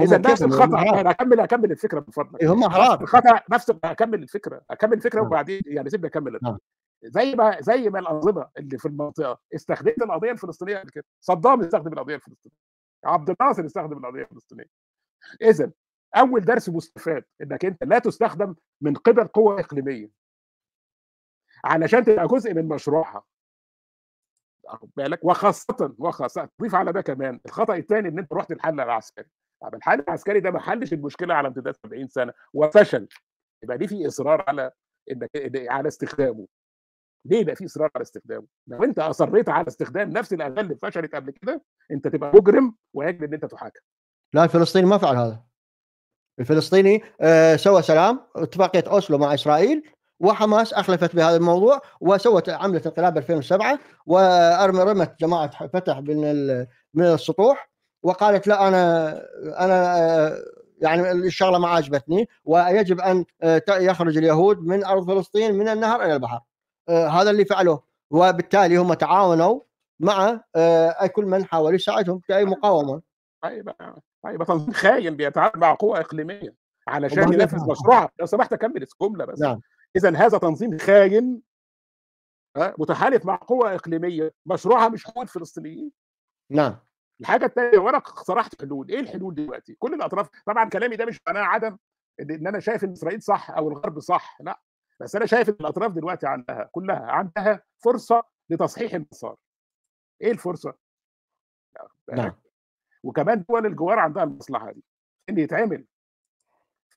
اذا نفس الخطا انا اكمل اكمل الفكره من فضلك إيه، هم حرام الخطا نفس اكمل الفكره اكمل الفكره آه. وبعدين يعني سيبني اكمل آه. زي ما زي ما الانظمه اللي في المنطقه استخدمت القضيه الفلسطينيه قبل كده صدام استخدم القضيه الفلسطينيه عبد الناصر استخدم القضيه الفلسطينيه اذا اول درس مستفاد انك انت لا تستخدم من قبل قوى اقليميه علشان تبقى جزء من مشروعها بالك وخاصه وخاصه ضيف على ده كمان الخطا الثاني ان انت رحت الحل العسكري طب الحل العسكري ده ما حلش المشكله على امتداد 70 سنه وفشل يبقى ليه في اصرار على انك إيه، إيه، إيه، على استخدامه ليه يبقى في اصرار على استخدامه؟ لو انت اصريت على استخدام نفس الاداه اللي فشلت قبل كده انت تبقى مجرم ويجب ان انت تحاكم. لا الفلسطيني ما فعل هذا. الفلسطيني آه، سوى سلام اتفاقيه اوسلو مع اسرائيل وحماس اخلفت بهذا الموضوع وسوت عمله انقلاب 2007 ورمت جماعه فتح من من السطوح وقالت لا انا انا آه، يعني الشغله ما عجبتني ويجب ان آه، يخرج اليهود من ارض فلسطين من النهر الى البحر آه، هذا اللي فعلوه وبالتالي هم تعاونوا مع اي كل من حاول يساعدهم في اي طيب. مقاومه طيب طيب خاين بيتعامل مع قوى اقليميه علشان ينفذ مشروعه لو سمحت اكمل الجمله بس نعم. اذا هذا تنظيم خاين آه، آه. متحالف مع قوى اقليميه مشروعها مش حقوق الفلسطينيين نعم الحاجه الثانيه وانا اقترحت حلول ايه الحلول دلوقتي كل الاطراف طبعا كلامي ده مش معناه عدم ان انا شايف ان اسرائيل صح او الغرب صح لا بس انا شايف ان الاطراف دلوقتي عندها كلها عندها فرصه لتصحيح المسار ايه الفرصه يعني نعم وكمان دول الجوار عندها المصلحه دي ان يتعمل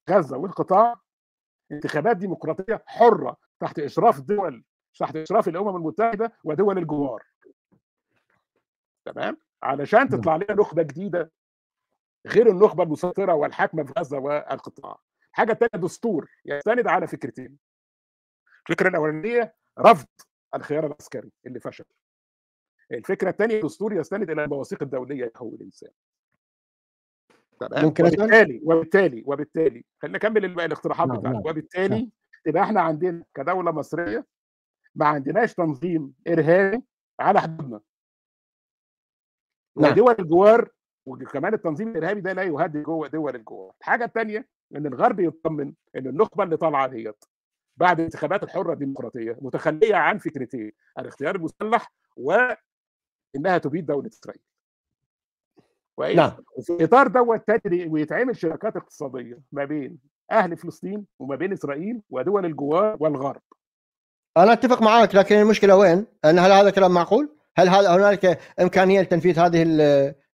غزه والقطاع انتخابات ديمقراطيه حره تحت اشراف دول تحت اشراف الامم المتحده ودول الجوار تمام علشان نعم. تطلع لنا نخبه جديده غير النخبه المسيطره والحاكمه في غزه والقطاع الحاجه الثانيه دستور يستند على فكرتين الفكره الاولانيه رفض الخيار العسكري اللي فشل الفكره الثانيه دستور يستند الى المواثيق الدوليه حقوق الانسان آه، ممكن وبالتالي وبالتالي وبالتالي خلينا نكمل الاقتراحات نعم، بتاعتك نعم. وبالتالي نعم. يبقى احنا عندنا كدوله مصريه ما عندناش تنظيم ارهابي على حدودنا نعم. دول الجوار وكمان التنظيم الارهابي ده لا يهدد جوه دول الجوار الحاجه الثانيه ان الغرب يطمن ان النخبه اللي طالعه ديت بعد الانتخابات الحره الديمقراطيه متخليه عن فكرتين الاختيار المسلح وانها تبيد دوله اسرائيل كويس نعم وفي الاطار دوت تدري ويتعمل شراكات اقتصاديه ما بين اهل فلسطين وما بين اسرائيل ودول الجوار والغرب انا اتفق معك لكن المشكله وين؟ ان هل هذا كلام معقول؟ هل هذا هنالك امكانيه لتنفيذ هذه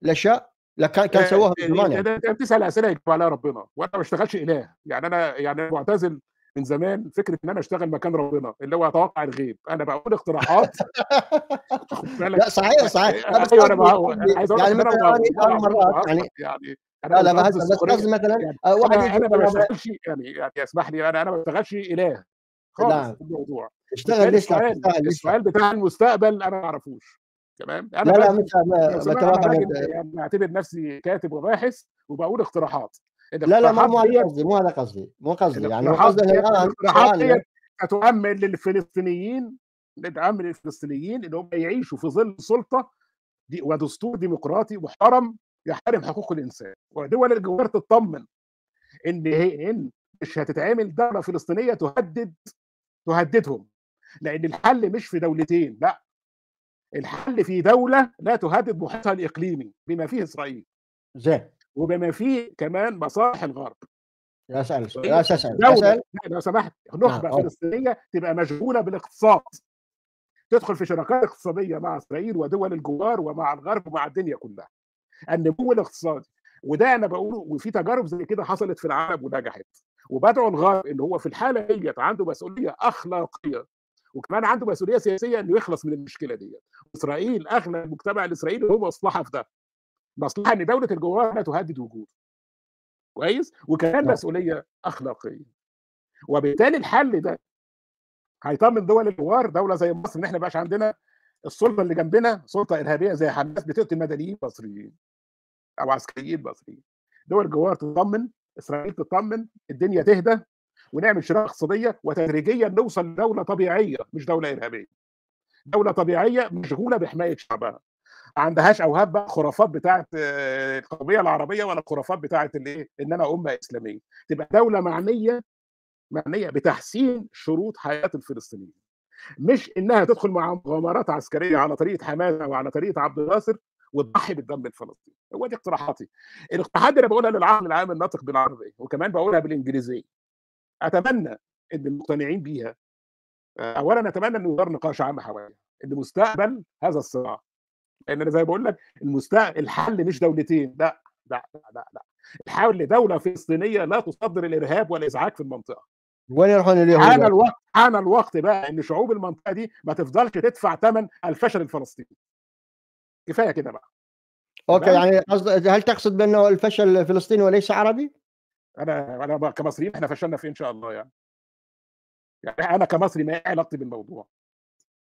الاشياء؟ لكن كان آه، سووها في زمان يعني. انت بتسال اسئله يجب عليها ربنا وانا ما بشتغلش اله يعني انا يعني معتزل من زمان فكره ان انا اشتغل مكان ربنا اللي هو اتوقع الغيب انا بقول اقتراحات [LAUGHS] لا صحيح يعني صحيح ايوه انا عايز يعني مثلا اول مرات يعني يعني انا لا بس قصدي مثلا يعني آه، واحد انا ما بشتغلش يعني يعني اسمح لي انا انا ما بشتغلش اله خالص في الموضوع اشتغل ليش السؤال بتاع المستقبل انا ما اعرفوش تمام انا لا لا مش انا بعتبر نفسي كاتب وباحث وبقول اقتراحات لا لا مو هذا قصدي مو هذا قصدي مو قصدي يعني قصدي الان الان يعني تؤمن للفلسطينيين تؤمن للفلسطينيين ان هم يعيشوا في ظل سلطه دي ودستور ديمقراطي محترم يحترم حقوق الانسان ودول الجوار تطمن ان هي ان مش هتتعمل دوله فلسطينيه تهدد تهددهم لان الحل مش في دولتين لا الحل في دوله لا تهدد محيطها الاقليمي بما فيه اسرائيل زين وبما فيه كمان مصالح الغرب لا اسال لا اسال لو سمحت نخبه آه. فلسطينيه تبقى مشغوله بالاقتصاد تدخل في شراكات اقتصاديه مع اسرائيل ودول الجوار ومع الغرب ومع الدنيا كلها النمو الاقتصادي وده انا بقوله وفي تجارب زي كده حصلت في العالم ونجحت وبدعو الغرب ان هو في الحاله ديت عنده مسؤوليه اخلاقيه وكمان عنده مسؤوليه سياسيه انه يخلص من المشكله ديت اسرائيل اغلى المجتمع الاسرائيلي هو مصلحه في ده مصلحه ان دوله الجوار لا تهدد وجوده كويس وكمان نعم. مسؤوليه اخلاقيه وبالتالي الحل ده هيطمن دول الجوار دوله زي مصر ان احنا بقاش عندنا السلطه اللي جنبنا سلطه ارهابيه زي حماس بتقتل مدنيين مصريين او عسكريين مصريين دول الجوار تطمن اسرائيل تطمن الدنيا تهدى ونعمل شراء اقتصاديه وتدريجيا نوصل لدوله طبيعيه مش دوله ارهابيه دوله طبيعيه مشغوله بحمايه شعبها عندهاش اوهام بقى خرافات بتاعه آه، القوميه العربيه ولا خرافات بتاعه الايه ان انا امه اسلاميه تبقى دوله معنيه معنيه بتحسين شروط حياه الفلسطينيين مش انها تدخل مع مغامرات عسكريه على طريقه حماس او على طريقه عبد الناصر وتضحي بالدم الفلسطيني هو دي اقتراحاتي الاقتراحات دي بقولها للعقل العام الناطق بالعربي وكمان بقولها بالانجليزيه اتمنى ان المقتنعين بيها آه، اولا اتمنى انه يدار نقاش عام حواليها ان مستقبل هذا الصراع لان انا زي ما بقول لك المستع... الحل مش دولتين لا لا لا لا, لا. الحل دوله فلسطينيه لا تصدر الارهاب والازعاج في المنطقه وين يروحون اليهود؟ حان الوقت حان الوقت بقى ان شعوب المنطقه دي ما تفضلش تدفع ثمن الفشل الفلسطيني كفايه كده بقى اوكي يعني قصد هل تقصد بانه الفشل فلسطيني وليس عربي؟ انا انا كمصريين احنا فشلنا في إيه ان شاء الله يعني يعني انا كمصري ما إيه علاقتي بالموضوع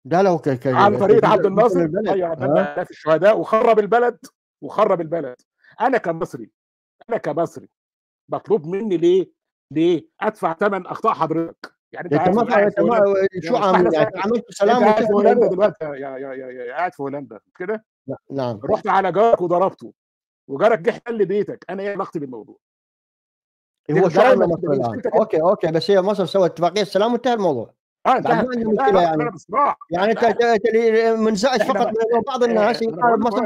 ده لو ك... عن طريق عبد الناصر ايوه عبد الناصر في الشهداء وخرب البلد وخرب البلد انا كمصري انا كمصري مطلوب مني ليه ليه ادفع ثمن اخطاء حضرتك يعني انت عارف يا جماعه شو يعني عملت سلام قاعد في هولندا دلوقتي يا يا يا قاعد في هولندا كده نعم رحت على جارك وضربته وجارك جه احتل بيتك انا ايه علاقتي بالموضوع؟ هو شو مصر اوكي اوكي بس هي مصر سوت اتفاقيه سلام وانتهى الموضوع اه يعني. يعني انت منزعج فقط من بعض الناس يقارب مصر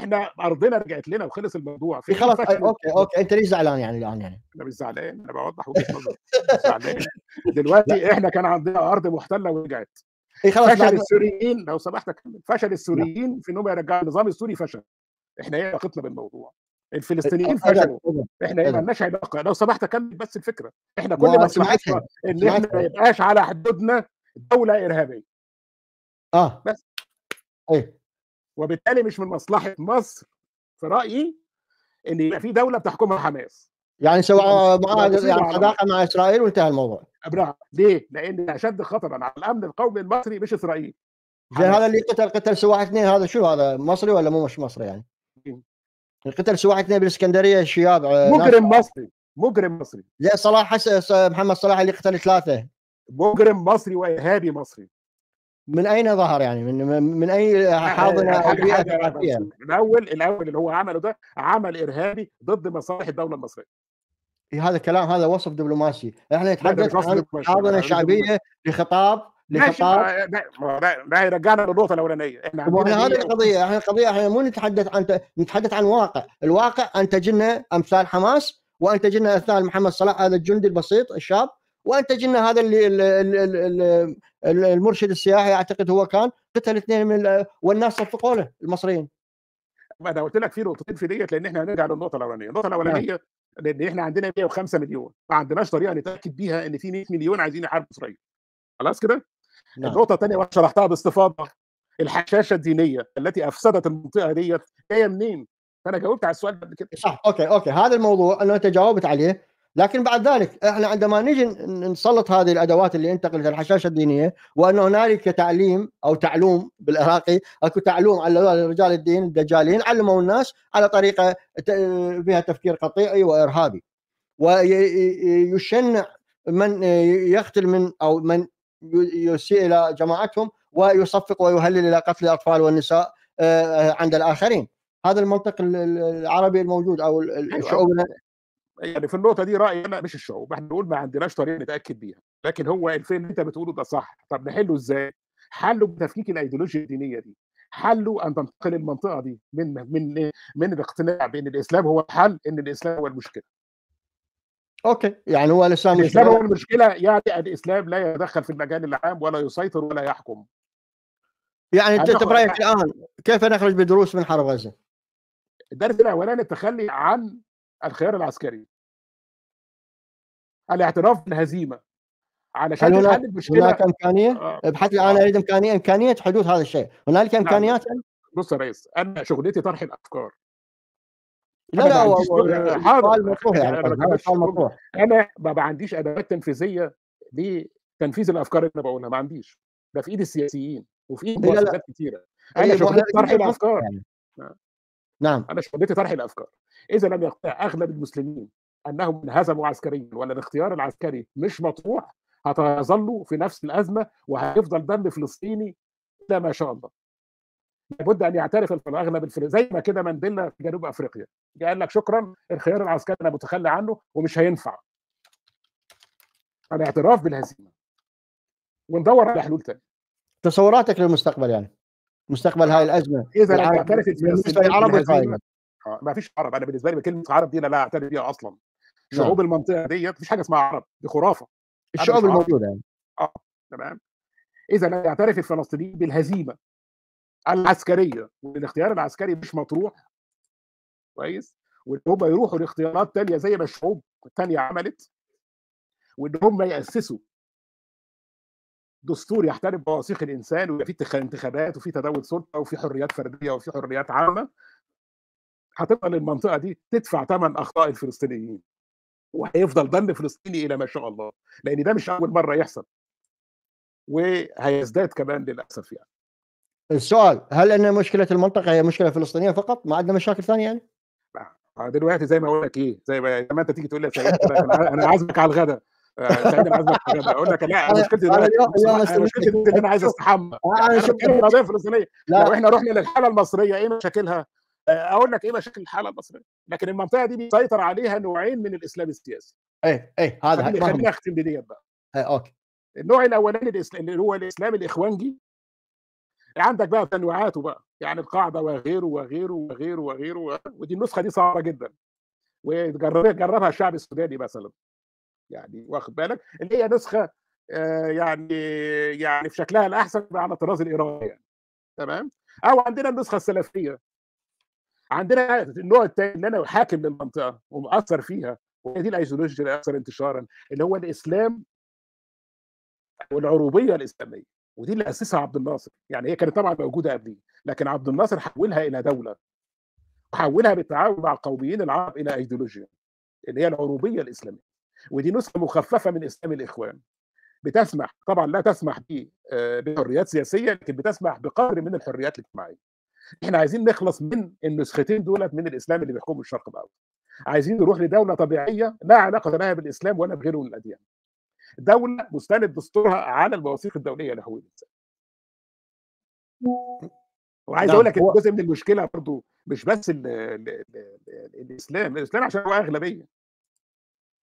احنا ارضنا رجعت لنا وخلص الموضوع إيه، في خلاص اوكي اوكي انت ليش زعلان يعني الان يعني انا مش زعلان انا بوضح وجهه نظري زعلان دلوقتي [LAUGHS] احنا كان عندنا ارض محتله ورجعت إيه، خلاص فشل السوريين لو سمحت اكمل فشل السوريين في انهم يرجعوا النظام السوري فشل احنا ايه علاقتنا بالموضوع الفلسطينيين فشلوا احنا ما لناش علاقه لو سمحت اكمل بس الفكره احنا كل ما سمعتها ان احنا ما يبقاش على حدودنا دوله ارهابيه اه بس ايه وبالتالي مش من مصلحه مصر في رايي ان يبقى في دوله بتحكمها حماس يعني سواء مع يعني صداقه مع اسرائيل وانتهى الموضوع ابراهيم ليه؟ لان اشد خطرا على الامن القومي المصري مش اسرائيل هذا اللي قتل قتل سواح اثنين هذا شو هذا مصري ولا مو مش مصري يعني؟ قتل واحد اثنين بالاسكندريه شياب آه، مجرم مصري مجرم مصري لا صلاح حس... محمد صلاح اللي قتل ثلاثه مجرم مصري وارهابي مصري من اين ظهر يعني من من اي حاضنه الاول الاول اللي هو عمله ده عمل ارهابي ضد مصالح الدوله المصريه هذا كلام هذا وصف دبلوماسي احنا نتحدث عن حاضنه شعبيه لخطاب لقطاع ده رجعنا للنقطه الاولانيه احنا هذه القضيه احنا القضيه احنا مو نتحدث عن نتحدث عن واقع، الواقع انتج لنا امثال حماس وانتج لنا امثال محمد صلاح هذا الجندي البسيط الشاب وانتج لنا هذا اللي المرشد السياحي اعتقد هو كان قتل اثنين من والناس صفقوا له المصريين انا قلت لك في نقطتين في ديت لان احنا هنرجع للنقطه الاولانيه، النقطه نعم. الاولانيه لان احنا عندنا 105 مليون ما عندناش طريقه نتاكد بيها ان في 100 مليون عايزين يحاربوا اسرائيل خلاص كده نعم. النقطه الثانيه وشرحتها باستفاضه الحشاشه الدينيه التي افسدت المنطقه ديت جايه منين؟ فانا جاوبت على السؤال قبل كده صح اوكي اوكي هذا الموضوع انه انت جاوبت عليه لكن بعد ذلك احنا عندما نجي نسلط هذه الادوات اللي انتقلت الحشاشه الدينيه وان هنالك تعليم او تعلوم بالعراقي اكو تعلوم على رجال الدين الدجالين علموا الناس على طريقه فيها تفكير قطيعي وارهابي ويشنع من يقتل من او من يسيء الى جماعتهم ويصفق ويهلل الى قتل الاطفال والنساء آه، آه، عند الاخرين هذا المنطق العربي الموجود او أيوة. الشعوب يعني في النقطه دي رايي انا مش الشعوب احنا بنقول ما عندناش طريقه نتاكد بيها لكن هو الفيلم اللي انت بتقوله ده صح طب نحله ازاي؟ حله بتفكيك الايديولوجيا الدينيه دي حله ان تنتقل المنطقه دي من من من الاقتناع بان الاسلام هو الحل ان الاسلام هو المشكله اوكي يعني هو الاسلام الاسلام هو المشكله يعني الاسلام لا يتدخل في المجال العام ولا يسيطر ولا يحكم يعني انت برايك الان كيف نخرج بدروس من حرب غزه؟ الدرس الاولاني التخلي عن الخيار العسكري الاعتراف بالهزيمه علشان تحل المشكله هناك امكانيه آه. ابحث الان آه. اريد امكانيه امكانيه حدوث هذا الشيء هنالك نعم. امكانيات نعم. بص يا ريس انا شغلتي طرح الافكار لا لا هو حال مطروح يعني حال مطروح يعني، انا ما عنديش ادوات تنفيذيه لتنفيذ الافكار اللي انا بقولها ما عنديش ده في ايد السياسيين وفي ايد مؤسسات كثيره انا أيوة، شغلتي طرح الافكار يعني. نعم. نعم انا شغلتي طرح الافكار اذا لم يقتنع اغلب المسلمين انهم انهزموا عسكريا ولا الاختيار العسكري مش مطروح هتظلوا في نفس الازمه وهيفضل دم فلسطيني لا ما شاء الله لابد ان يعترف الاغلب الفلسطيني زي ما كده مانديلا في جنوب افريقيا قال لك شكرا الخيار العسكري انا متخلى عنه ومش هينفع الاعتراف بالهزيمه وندور على حلول ثانيه تصوراتك للمستقبل يعني مستقبل هاي آه. الازمه اذا اعترفت العرب آه، ما فيش عرب انا بالنسبه لي كلمه عرب دي انا لا اعترف بيها اصلا نعم. شعوب نعم. المنطقه ديت مفيش حاجه اسمها عرب دي خرافه الشعوب الموجوده يعني اه تمام اذا يعترف الفلسطينيين بالهزيمه العسكريه والاختيار العسكري مش مطروح كويس وان هم يروحوا لاختيارات تانية زي ما الشعوب التانية عملت وان هم ياسسوا دستور يحترم مواثيق الانسان ويبقى في انتخابات وفي تداول سلطه وفي حريات فرديه وفي حريات عامه هتفضل المنطقه دي تدفع ثمن اخطاء الفلسطينيين وهيفضل ضن فلسطيني الى ما شاء الله لان ده مش اول مره يحصل وهيزداد كمان للاسف يعني السؤال هل ان مشكله المنطقه هي مشكله فلسطينيه فقط؟ ما عندنا مشاكل ثانيه يعني؟ دلوقتي زي ما اقول لك ايه زي ما, ما انت تيجي تقول لي انا عازمك على الغداء آه، سعيد انا عازمك على الغداء اقول لك لا مشكلتي دلوقتي مشكلتي ان انا عايز استحمى آه، انا شفت القضيه الفلسطينيه لو احنا رحنا للحاله المصريه ايه مشاكلها؟ آه، اقول لك ايه مشاكل الحاله المصريه لكن المنطقه دي بيسيطر عليها نوعين من الاسلام السياسي ايه ايه هذا خليني اختم بديت بقى ايه اوكي النوع الاولاني اللي هو الاسلام الاخوانجي عندك بقى تنويعاته بقى يعني القاعده وغيره وغيره وغيره وغيره [LAUGHS] ودي النسخه دي صعبه جدا وجربها الشعب السوداني مثلا يعني واخد بالك اللي هي نسخه آه، يعني يعني في شكلها الاحسن على طراز الايراني يعني. تمام او عندنا النسخه السلفيه عندنا النوع الثاني اللي انا حاكم للمنطقه ومؤثر فيها وهي دي الايديولوجيا اللي انتشارا اللي هو الاسلام والعروبيه الاسلاميه ودي اللي اسسها عبد الناصر يعني هي كانت طبعا موجوده قبليه لكن عبد الناصر حولها الى دوله وحولها بالتعاون مع القوميين العرب الى ايديولوجيا اللي هي العروبيه الاسلاميه ودي نسخه مخففه من اسلام الاخوان بتسمح طبعا لا تسمح آه، بحريات سياسيه لكن بتسمح بقدر من الحريات الاجتماعيه احنا عايزين نخلص من النسختين دولت من الاسلام اللي بيحكموا الشرق الاوسط عايزين نروح لدوله طبيعيه لا علاقه لها بالاسلام ولا بغيره من الاديان دوله مستند دستورها على المواثيق الدوليه لحقوق الانسان وعايز نعم، اقول لك جزء من المشكله برضو مش بس الـ الـ الـ الاسلام الاسلام عشان هو اغلبيه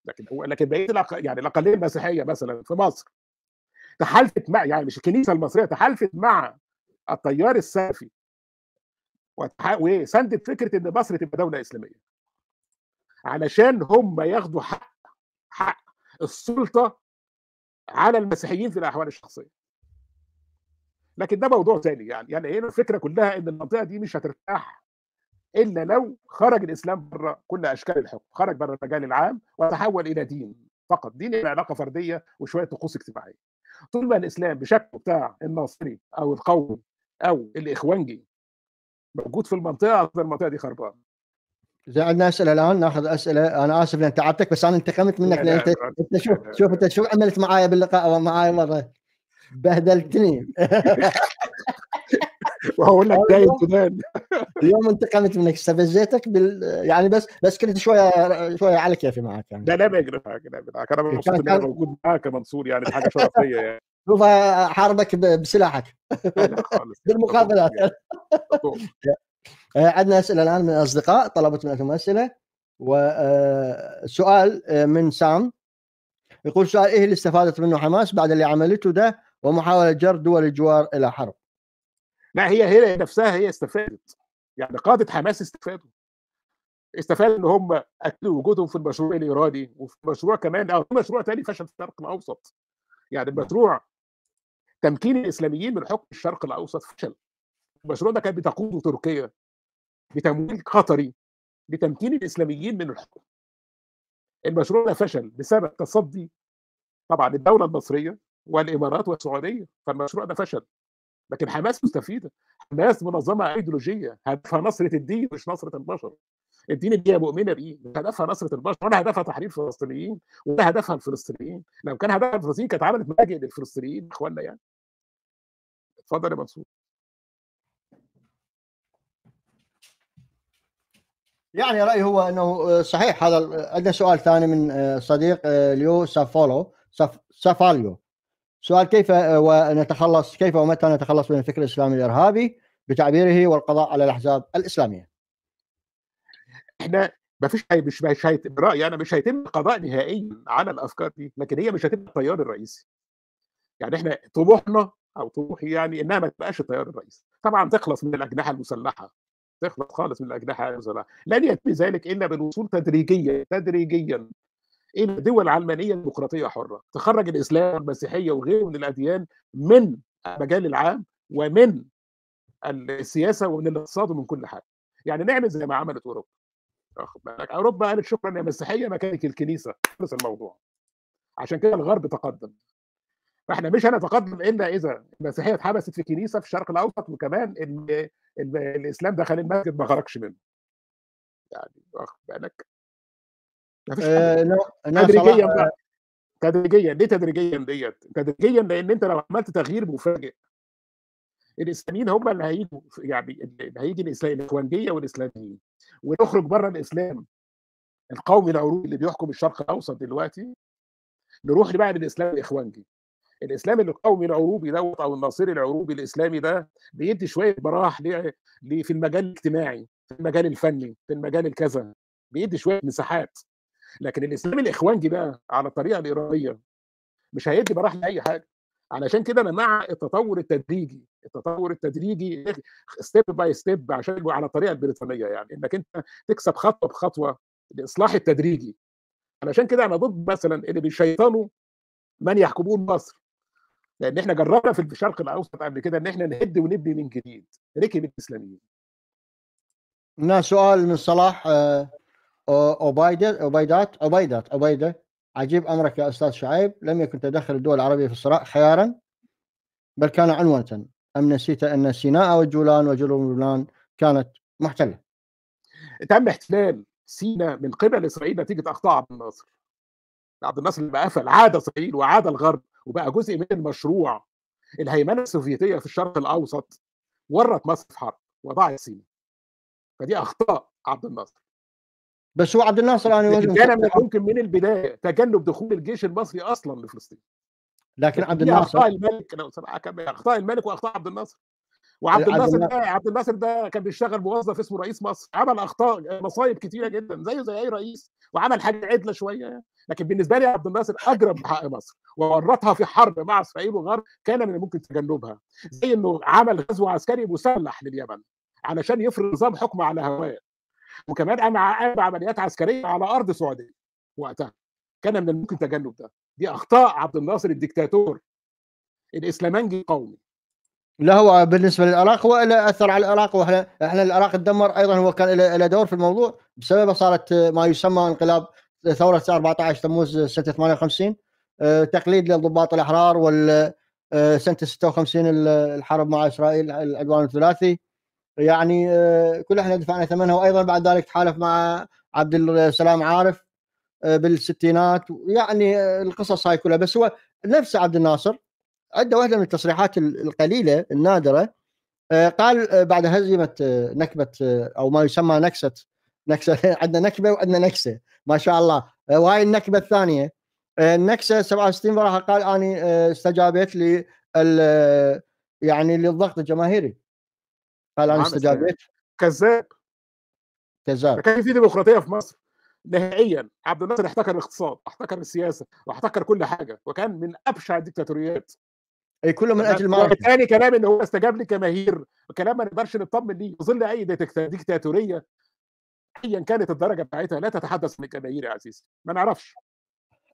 لكن هو لكن بقيه يعني الاقليه المسيحيه مثلا في مصر تحالفت مع يعني مش الكنيسه المصريه تحالفت مع التيار السلفي وسندت فكره ان مصر تبقى دوله اسلاميه علشان هم ياخدوا حق حق السلطه على المسيحيين في الاحوال الشخصيه لكن ده موضوع تاني يعني يعني هنا الفكره كلها ان المنطقه دي مش هترتاح الا لو خرج الاسلام بره كل اشكال الحكم خرج بره المجال العام وتحول الى دين فقط دين له علاقه فرديه وشويه طقوس اجتماعيه طول ما الاسلام بشكله بتاع الناصري او القومي او الاخوانجي موجود في المنطقه المنطقه دي خربانه اذا عندنا اسئله الان ناخذ اسئله انا اسف لان تعبتك بس انا انتقمت منك لان انت انت شوف آه. شوف انت شو عملت معايا باللقاء اول معايا مره بهدلتني [LAUGHS] واقول لك دايم تنام اليوم انتقمت منك استفزيتك بال يعني بس بس كنت شويه شويه على كيفي معك يعني لا لا ما يقرفك انا مبسوط اني موجود معك منصور يعني حاجه شرفيه يعني شوف حاربك بسلاحك [LAUGHS] بالمقابلات [LAUGHS] آه، عندنا اسئله الان من الاصدقاء طلبت منكم اسئله وسؤال آه، آه، من سام يقول سؤال ايه اللي استفادت منه حماس بعد اللي عملته ده ومحاوله جر دول الجوار الى حرب؟ لا هي هي نفسها هي استفادت يعني قاده حماس استفادوا استفادوا ان هم اكدوا وجودهم في المشروع الايراني وفي مشروع كمان او في مشروع ثاني فشل في الشرق الاوسط يعني المشروع تمكين الاسلاميين من حكم الشرق الاوسط فشل المشروع ده كانت بتقوده تركيا بتمويل قطري لتمكين الاسلاميين من الحكم. المشروع ده فشل بسبب تصدي طبعا الدوله المصريه والامارات والسعوديه فالمشروع ده فشل. لكن حماس مستفيده، حماس منظمه ايديولوجيه هدفها نصره الدين مش نصره البشر. الدين هي مؤمنه بيه هدفها نصره البشر ولا هدفها تحرير الفلسطينيين ولا هدفها الفلسطينيين لو كان هدفها الفلسطينيين كانت عملت ملاجئ للفلسطينيين اخواننا يعني اتفضل يا منصور يعني رايي هو انه آه، صحيح هذا آه، عندنا سؤال ثاني من آه، صديق ليو سافولو سافاليو سؤال كيف ونتخلص كيف ومتى نتخلص من الفكر الاسلامي الارهابي بتعبيره والقضاء على الاحزاب الاسلاميه. احنا ما فيش اي مش مش هيت... برايي انا مش هيتم القضاء نهائيا على الافكار دي لكن هي مش هتبقى التيار الرئيسي. يعني احنا طموحنا او طموحي يعني انها ما تبقاش التيار الرئيسي. طبعا تخلص من الاجنحه المسلحه تخلص خالص من الأجنحة المزرعة لن يتم ذلك إلا بالوصول تدريجيا تدريجيا إلى دول علمانية ديمقراطية حرة تخرج الإسلام والمسيحية وغيره من الأديان من المجال العام ومن السياسة ومن الاقتصاد ومن كل حاجة يعني نعمل زي ما عملت أوروبا أوروبا قالت شكرا يا مسيحية مكانك الكنيسة خلص الموضوع عشان كده الغرب تقدم فاحنا مش هنتقدم الا اذا المسيحيه اتحبست في كنيسه في الشرق الاوسط وكمان ان الاسلام دخل المسجد ما خرجش منه. يعني واخد بالك؟ حاجه تدريجيا بقى تدريجيا ليه تدريجيا ديت؟ تدريجيا لان انت لو عملت تغيير مفاجئ الاسلاميين هم اللي هيجوا يعني اللي هيجي الاسلام الاخوانجيه والاسلاميين ونخرج بره الاسلام القومي العروبي اللي بيحكم الشرق الاوسط دلوقتي نروح بقى للاسلام الاخوانجي الاسلام القومي العروبي دوت او الناصري العروبي الاسلامي ده بيدي شويه براح في المجال الاجتماعي في المجال الفني في المجال الكذا بيدي شويه مساحات لكن الاسلام الاخوانجي ده على الطريقه الايرانيه مش هيدي براح لاي حاجه علشان كده انا مع التطور التدريجي التطور التدريجي ستيب باي ستيب عشان على الطريقه البريطانيه يعني انك انت تكسب خطوه بخطوه الاصلاح التدريجي علشان كده انا ضد مثلا اللي بيشيطنوا من يحكمون مصر لان احنا جربنا في الشرق الاوسط قبل كده ان احنا نهد ونبني من جديد ركب الاسلاميين هنا سؤال من صلاح آه، اوبايدات عبيدات عبيدات عبيده عجيب امرك يا استاذ شعيب لم يكن تدخل الدول العربيه في الصراع خيارا بل كان عنوة ام نسيت ان سيناء والجولان وجنوب لبنان كانت محتله تم احتلال سيناء من قبل اسرائيل نتيجه اخطاء عبد الناصر عبد الناصر لما قفل عاد اسرائيل وعاد الغرب وبقى جزء من المشروع الهيمنه السوفيتيه في الشرق الاوسط ورط مصر في حرب وضاعت سينا فدي اخطاء عبد الناصر بس هو عبد الناصر انا يعني كان من الممكن من البدايه تجنب دخول الجيش المصري اصلا لفلسطين لكن عبد الناصر اخطاء الملك لو اخطاء الملك واخطاء عبد الناصر وعبد الناصر ده عبد الناصر ده كان بيشتغل موظف اسمه رئيس مصر عمل اخطاء مصايب كتيره جدا زيه زي اي رئيس وعمل حاجه عدله شويه لكن بالنسبه لي عبد الناصر اجرم بحق مصر وورطها في حرب مع اسرائيل وغرب كان من الممكن تجنبها زي انه عمل غزو عسكري مسلح لليمن علشان يفرض نظام حكم على هواه وكمان قام عمليات عسكريه على ارض سعوديه وقتها كان من الممكن تجنب ده دي اخطاء عبد الناصر الدكتاتور الاسلامانجي القومي لا هو بالنسبه للعراق هو له اثر على العراق واحنا احنا العراق تدمر ايضا هو كان له دور في الموضوع بسببه صارت ما يسمى انقلاب ثوره 14 تموز سنه 58 آه، تقليد للضباط الاحرار وال آه، سنه 56 الحرب مع اسرائيل العدوان الثلاثي يعني آه، كل احنا دفعنا ثمنها وايضا بعد ذلك تحالف مع عبد السلام عارف بالستينات يعني القصص هاي كلها بس هو نفس عبد الناصر ادى واحده من التصريحات القليله النادره آه، قال آه، بعد هزيمه آه، نكبه او ما يسمى نكسه نكسه [LAUGHS] عندنا نكبه وعندنا نكسه ما شاء الله وهاي النكبه الثانيه النكسه 67 مباراه قال اني استجابت لي يعني للضغط الجماهيري قال انا استجابت كذاب كذاب كان في ديمقراطيه في مصر نهائيا عبد الناصر احتكر الاقتصاد احتكر السياسه واحتكر كل حاجه وكان من ابشع الدكتاتوريات اي كله من اجل المعركه ثاني كلام ان هو استجاب لجماهير كلام ما نقدرش نطمن ليه في ظل اي ديكتاتوريه ايا كانت الدرجه بتاعتها لا تتحدث عن الجماهير يا عزيزي ما نعرفش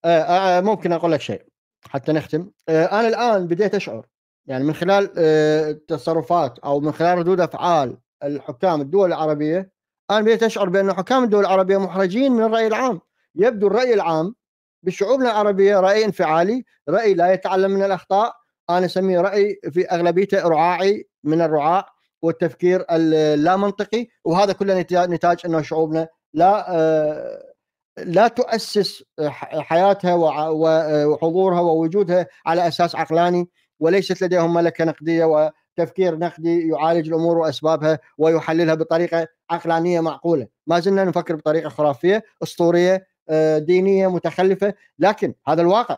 آه آه ممكن اقول لك شيء حتى نختم آه انا الان بديت اشعر يعني من خلال آه تصرفات او من خلال ردود افعال الحكام الدول العربيه انا بديت اشعر بان حكام الدول العربيه محرجين من الراي العام يبدو الراي العام بشعوبنا العربيه راي انفعالي راي لا يتعلم من الاخطاء انا اسميه راي في اغلبيته رعاعي من الرعاع والتفكير اللامنطقي وهذا كله نتاج انه شعوبنا لا آه، لا تؤسس حياتها آه، وحضورها ووجودها على اساس عقلاني وليست لديهم ملكه نقديه وتفكير نقدي يعالج الامور واسبابها ويحللها بطريقه عقلانيه معقوله، ما زلنا نفكر بطريقه خرافيه، اسطوريه، آه، دينيه متخلفه، لكن هذا الواقع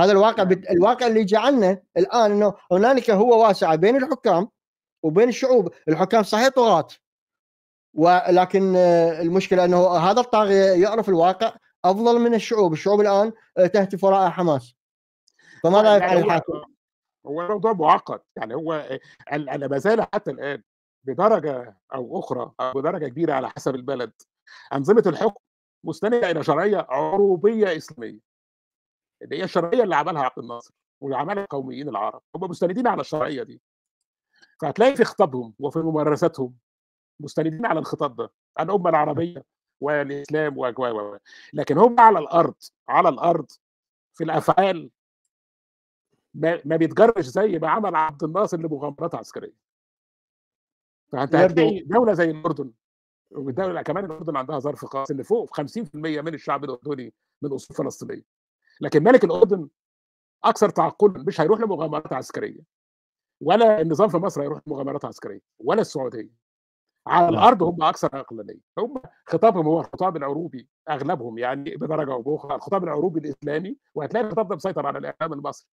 هذا الواقع نعم. بت... الواقع اللي جعلنا الان انه هنالك هو واسعه بين الحكام وبين الشعوب، الحكام صحيح طغاة ولكن آه، المشكله انه هذا الطاغيه يعرف الواقع افضل من الشعوب، الشعوب الان آه، تهتف وراء حماس. فماذا طيب، يفعل يعني الحاكم؟ هو موضوع معقد يعني هو آه، انا ما زال حتى الان بدرجه او اخرى او بدرجه كبيره على حسب البلد انظمه الحكم مستنده الى شرعيه عروبيه اسلاميه اللي هي الشرعيه اللي عملها عبد الناصر وعملها القوميين العرب هم مستندين على الشرعيه دي فهتلاقي في خطابهم وفي ممارساتهم مستندين على الخطاب ده الامه العربيه والاسلام و و لكن هم على الارض على الارض في الافعال ما, ما بيتجرش زي ما عمل عبد الناصر لمغامرات عسكريه فانت هتلاقي دوله زي الاردن والدوله كمان الاردن عندها ظرف خاص ان فوق 50% من الشعب الاردني من اصول فلسطينيه لكن ملك الاردن اكثر تعقلا مش هيروح لمغامرات عسكريه ولا النظام في مصر هيروح لمغامرات عسكريه ولا السعوديه على الارض هم اكثر عقلانيه هم خطابهم هو الخطاب العروبي اغلبهم يعني بدرجه او باخرى الخطاب العروبي الاسلامي وهتلاقي الخطاب ده مسيطر على الاعلام المصري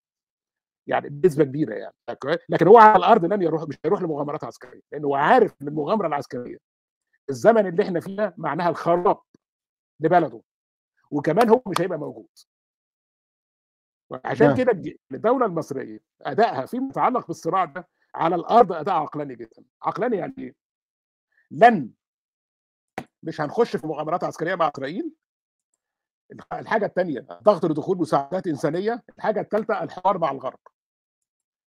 يعني بنسبه كبيره يعني لكن هو على الارض لن يروح مش هيروح لمغامرات عسكريه لانه هو عارف ان المغامره العسكريه الزمن اللي احنا فيه معناها الخراب لبلده وكمان هو مش هيبقى موجود وعشان نعم. كده الدوله المصريه ادائها فيما يتعلق بالصراع ده على الارض اداء عقلاني جدا عقلاني يعني ايه لن مش هنخش في مغامرات عسكريه مع اسرائيل الحاجه الثانيه ضغط لدخول مساعدات انسانيه الحاجه الثالثه الحوار مع الغرب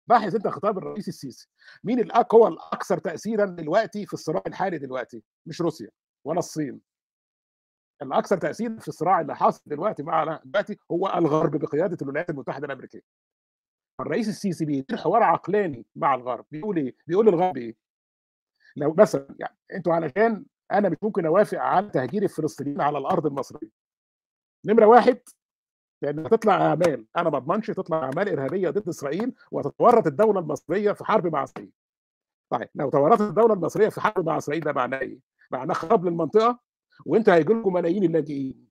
باحث انت خطاب الرئيس السيسي مين الاقوى الاكثر تاثيرا دلوقتي في الصراع الحالي دلوقتي مش روسيا ولا الصين الاكثر تاثير في الصراع اللي حاصل دلوقتي مع دلوقتي هو الغرب بقياده الولايات المتحده الامريكيه الرئيس السيسي بيدير حوار عقلاني مع الغرب بيقول ايه؟ بيقول للغرب ايه؟ لو مثلا يعني انتوا علشان انا مش ممكن اوافق على تهجير الفلسطينيين على الارض المصريه. نمره واحد لان تطلع اعمال انا ما اضمنش تطلع اعمال ارهابيه ضد اسرائيل وتتورط الدوله المصريه في حرب مع اسرائيل. طيب لو تورطت الدوله المصريه في حرب مع اسرائيل ده معناه ايه؟ معناه خراب للمنطقه وانت هيجي لكم ملايين اللاجئين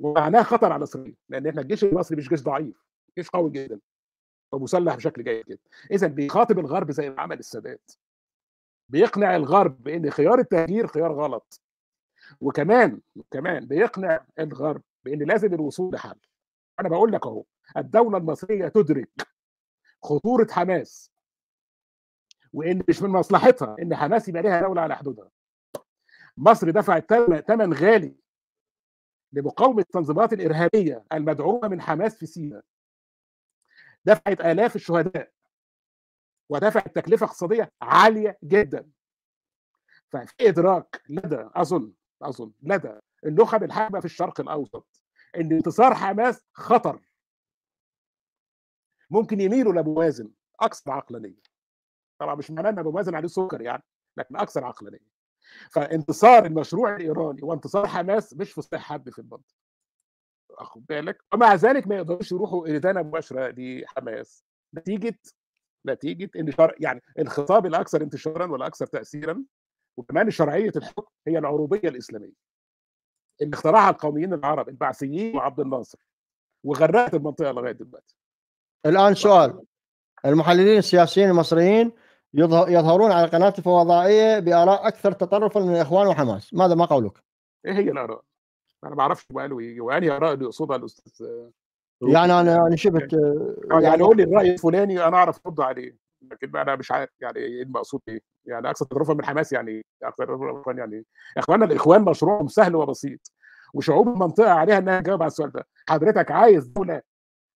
ومعناه خطر على اسرائيل لان احنا الجيش المصري مش جيش ضعيف جيش قوي جدا ومسلح بشكل جيد جدا اذا بيخاطب الغرب زي ما عمل السادات بيقنع الغرب بان خيار التهجير خيار غلط وكمان كمان بيقنع الغرب بان لازم الوصول لحل انا بقول لك اهو الدوله المصريه تدرك خطوره حماس وان مش من مصلحتها ان حماس يبقى لها دوله على حدودها مصر دفعت ثمن غالي لمقاومة التنظيمات الإرهابية المدعومة من حماس في سيناء دفعت آلاف الشهداء ودفعت تكلفة اقتصادية عالية جدا ففي إدراك لدى أظن أظن لدى النخب الحاكمة في الشرق الأوسط إن انتصار حماس خطر ممكن يميلوا مازن أكثر عقلانية طبعا مش معناه إن أبو مازن عليه سكر يعني لكن أكثر عقلانية فانتصار المشروع الايراني وانتصار حماس مش في صالح حد في المنطقه اخد بالك ومع ذلك ما يقدروش يروحوا ردانه مباشره لحماس نتيجه نتيجه ان شر... يعني الخطاب الاكثر انتشارا والاكثر تاثيرا وكمان شرعيه الحكم هي العروبيه الاسلاميه اللي اخترعها القوميين العرب البعثيين وعبد الناصر وغرقت المنطقه لغايه دلوقتي الان سؤال المحللين السياسيين المصريين يظهرون على القناة الفوضائية بآراء أكثر تطرفا من الإخوان وحماس ماذا ما قولك؟ إيه هي الآراء؟ أنا ما أعرفش بقاله وأنهي آراء اللي يقصدها الأستاذ يعني أنا أنا شفت يعني, يعني, يعني قول لي الرأي الفلاني أنا أعرف أرد عليه لكن بقى أنا مش عارف يعني إيه المقصود إيه؟ يعني أكثر تطرفا من حماس يعني أكثر تطرفا يعني إخواننا الإخوان مشروعهم سهل وبسيط وشعوب المنطقة عليها إنها تجاوب على السؤال ده حضرتك عايز دولة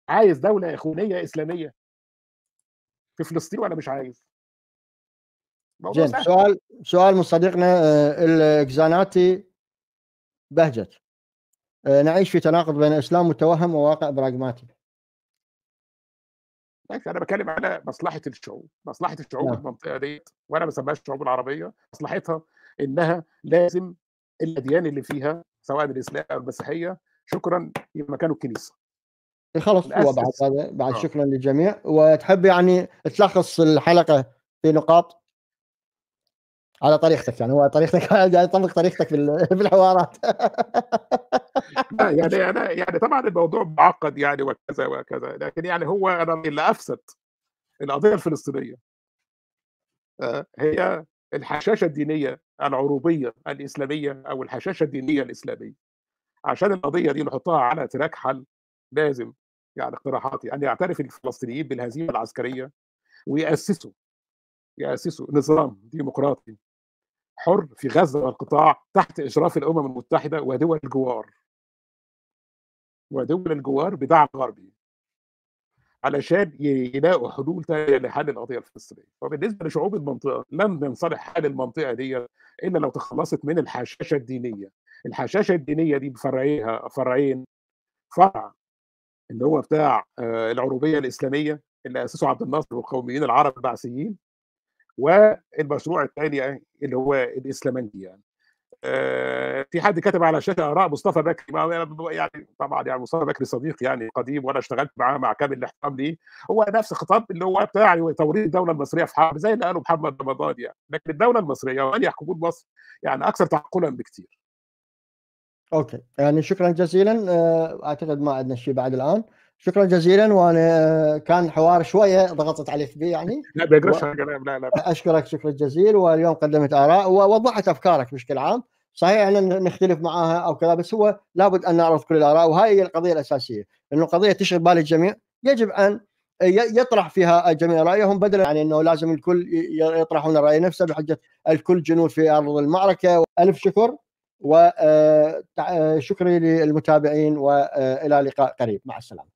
عايز دولة إخوانية إسلامية في فلسطين ولا مش عايز؟ جين سؤال سؤال من صديقنا آه، الاكزاناتي بهجت آه، نعيش في تناقض بين اسلام متوهم وواقع براغماتي انا بتكلم على مصلحه الشعوب مصلحه الشعوب نعم. المنطقه ديت وانا بسميها الشعوب العربيه مصلحتها انها لازم الاديان اللي فيها سواء الاسلام او المسيحيه شكرا مكانه الكنيسه إيه، خلاص هو بعد هذا بعد آه. شكرا للجميع وتحب يعني تلخص الحلقه في نقاط على طريقتك يعني هو طريقتك قاعد [LAUGHS] يطبق يعني طريقتك [LAUGHS] في الحوارات لا يعني انا يعني،, يعني طبعا الموضوع معقد يعني وكذا وكذا لكن يعني هو انا اللي افسد القضيه الفلسطينيه آه، هي الحشاشه الدينيه العروبيه الاسلاميه او الحشاشه الدينيه الاسلاميه عشان القضيه دي نحطها على تراك حل لازم يعني اقتراحاتي يعني ان يعترف الفلسطينيين بالهزيمه العسكريه ويأسسوا يأسسوا نظام ديمقراطي حر في غزه والقطاع تحت اشراف الامم المتحده ودول الجوار ودول الجوار بدعم غربي علشان يلاقوا حلول تانية لحل القضيه الفلسطينيه فبالنسبه لشعوب المنطقه لن ينصلح حال المنطقه دي الا لو تخلصت من الحشاشه الدينيه الحشاشه الدينيه دي بفرعيها فرعين فرع اللي هو بتاع آه، العروبيه الاسلاميه اللي اسسه عبد الناصر والقوميين العرب البعثيين والمشروع الثاني يعني اللي هو الاسلامنجي يعني آه، في حد كتب على شاشة آراء مصطفى بكري يعني, يعني طبعا يعني مصطفى بكري صديق يعني قديم وأنا اشتغلت معاه مع كامل الاحترام ليه هو نفس الخطاب اللي هو بتاع يعني توريد الدولة المصرية في حرب زي اللي قاله محمد رمضان يعني لكن الدولة المصرية وأن يحكمون مصر يعني أكثر تعقلا بكثير. أوكي يعني شكرا جزيلا آه، أعتقد ما عندنا شيء بعد الآن. شكرا جزيلا وانا كان حوار شويه ضغطت عليك به يعني لا بيقرش و... لا لا اشكرك شكرا جزيلا واليوم قدمت اراء ووضحت افكارك بشكل عام صحيح ان نختلف معاها او كذا بس هو لابد ان نعرض كل الاراء وهي هي القضيه الاساسيه انه قضيه تشغل بال الجميع يجب ان يطرح فيها جميع رايهم بدلا يعني انه لازم الكل يطرحون الراي نفسه بحجه الكل جنود في ارض المعركه الف شكر وشكري آه، آه، للمتابعين والى آه، لقاء قريب مع السلامه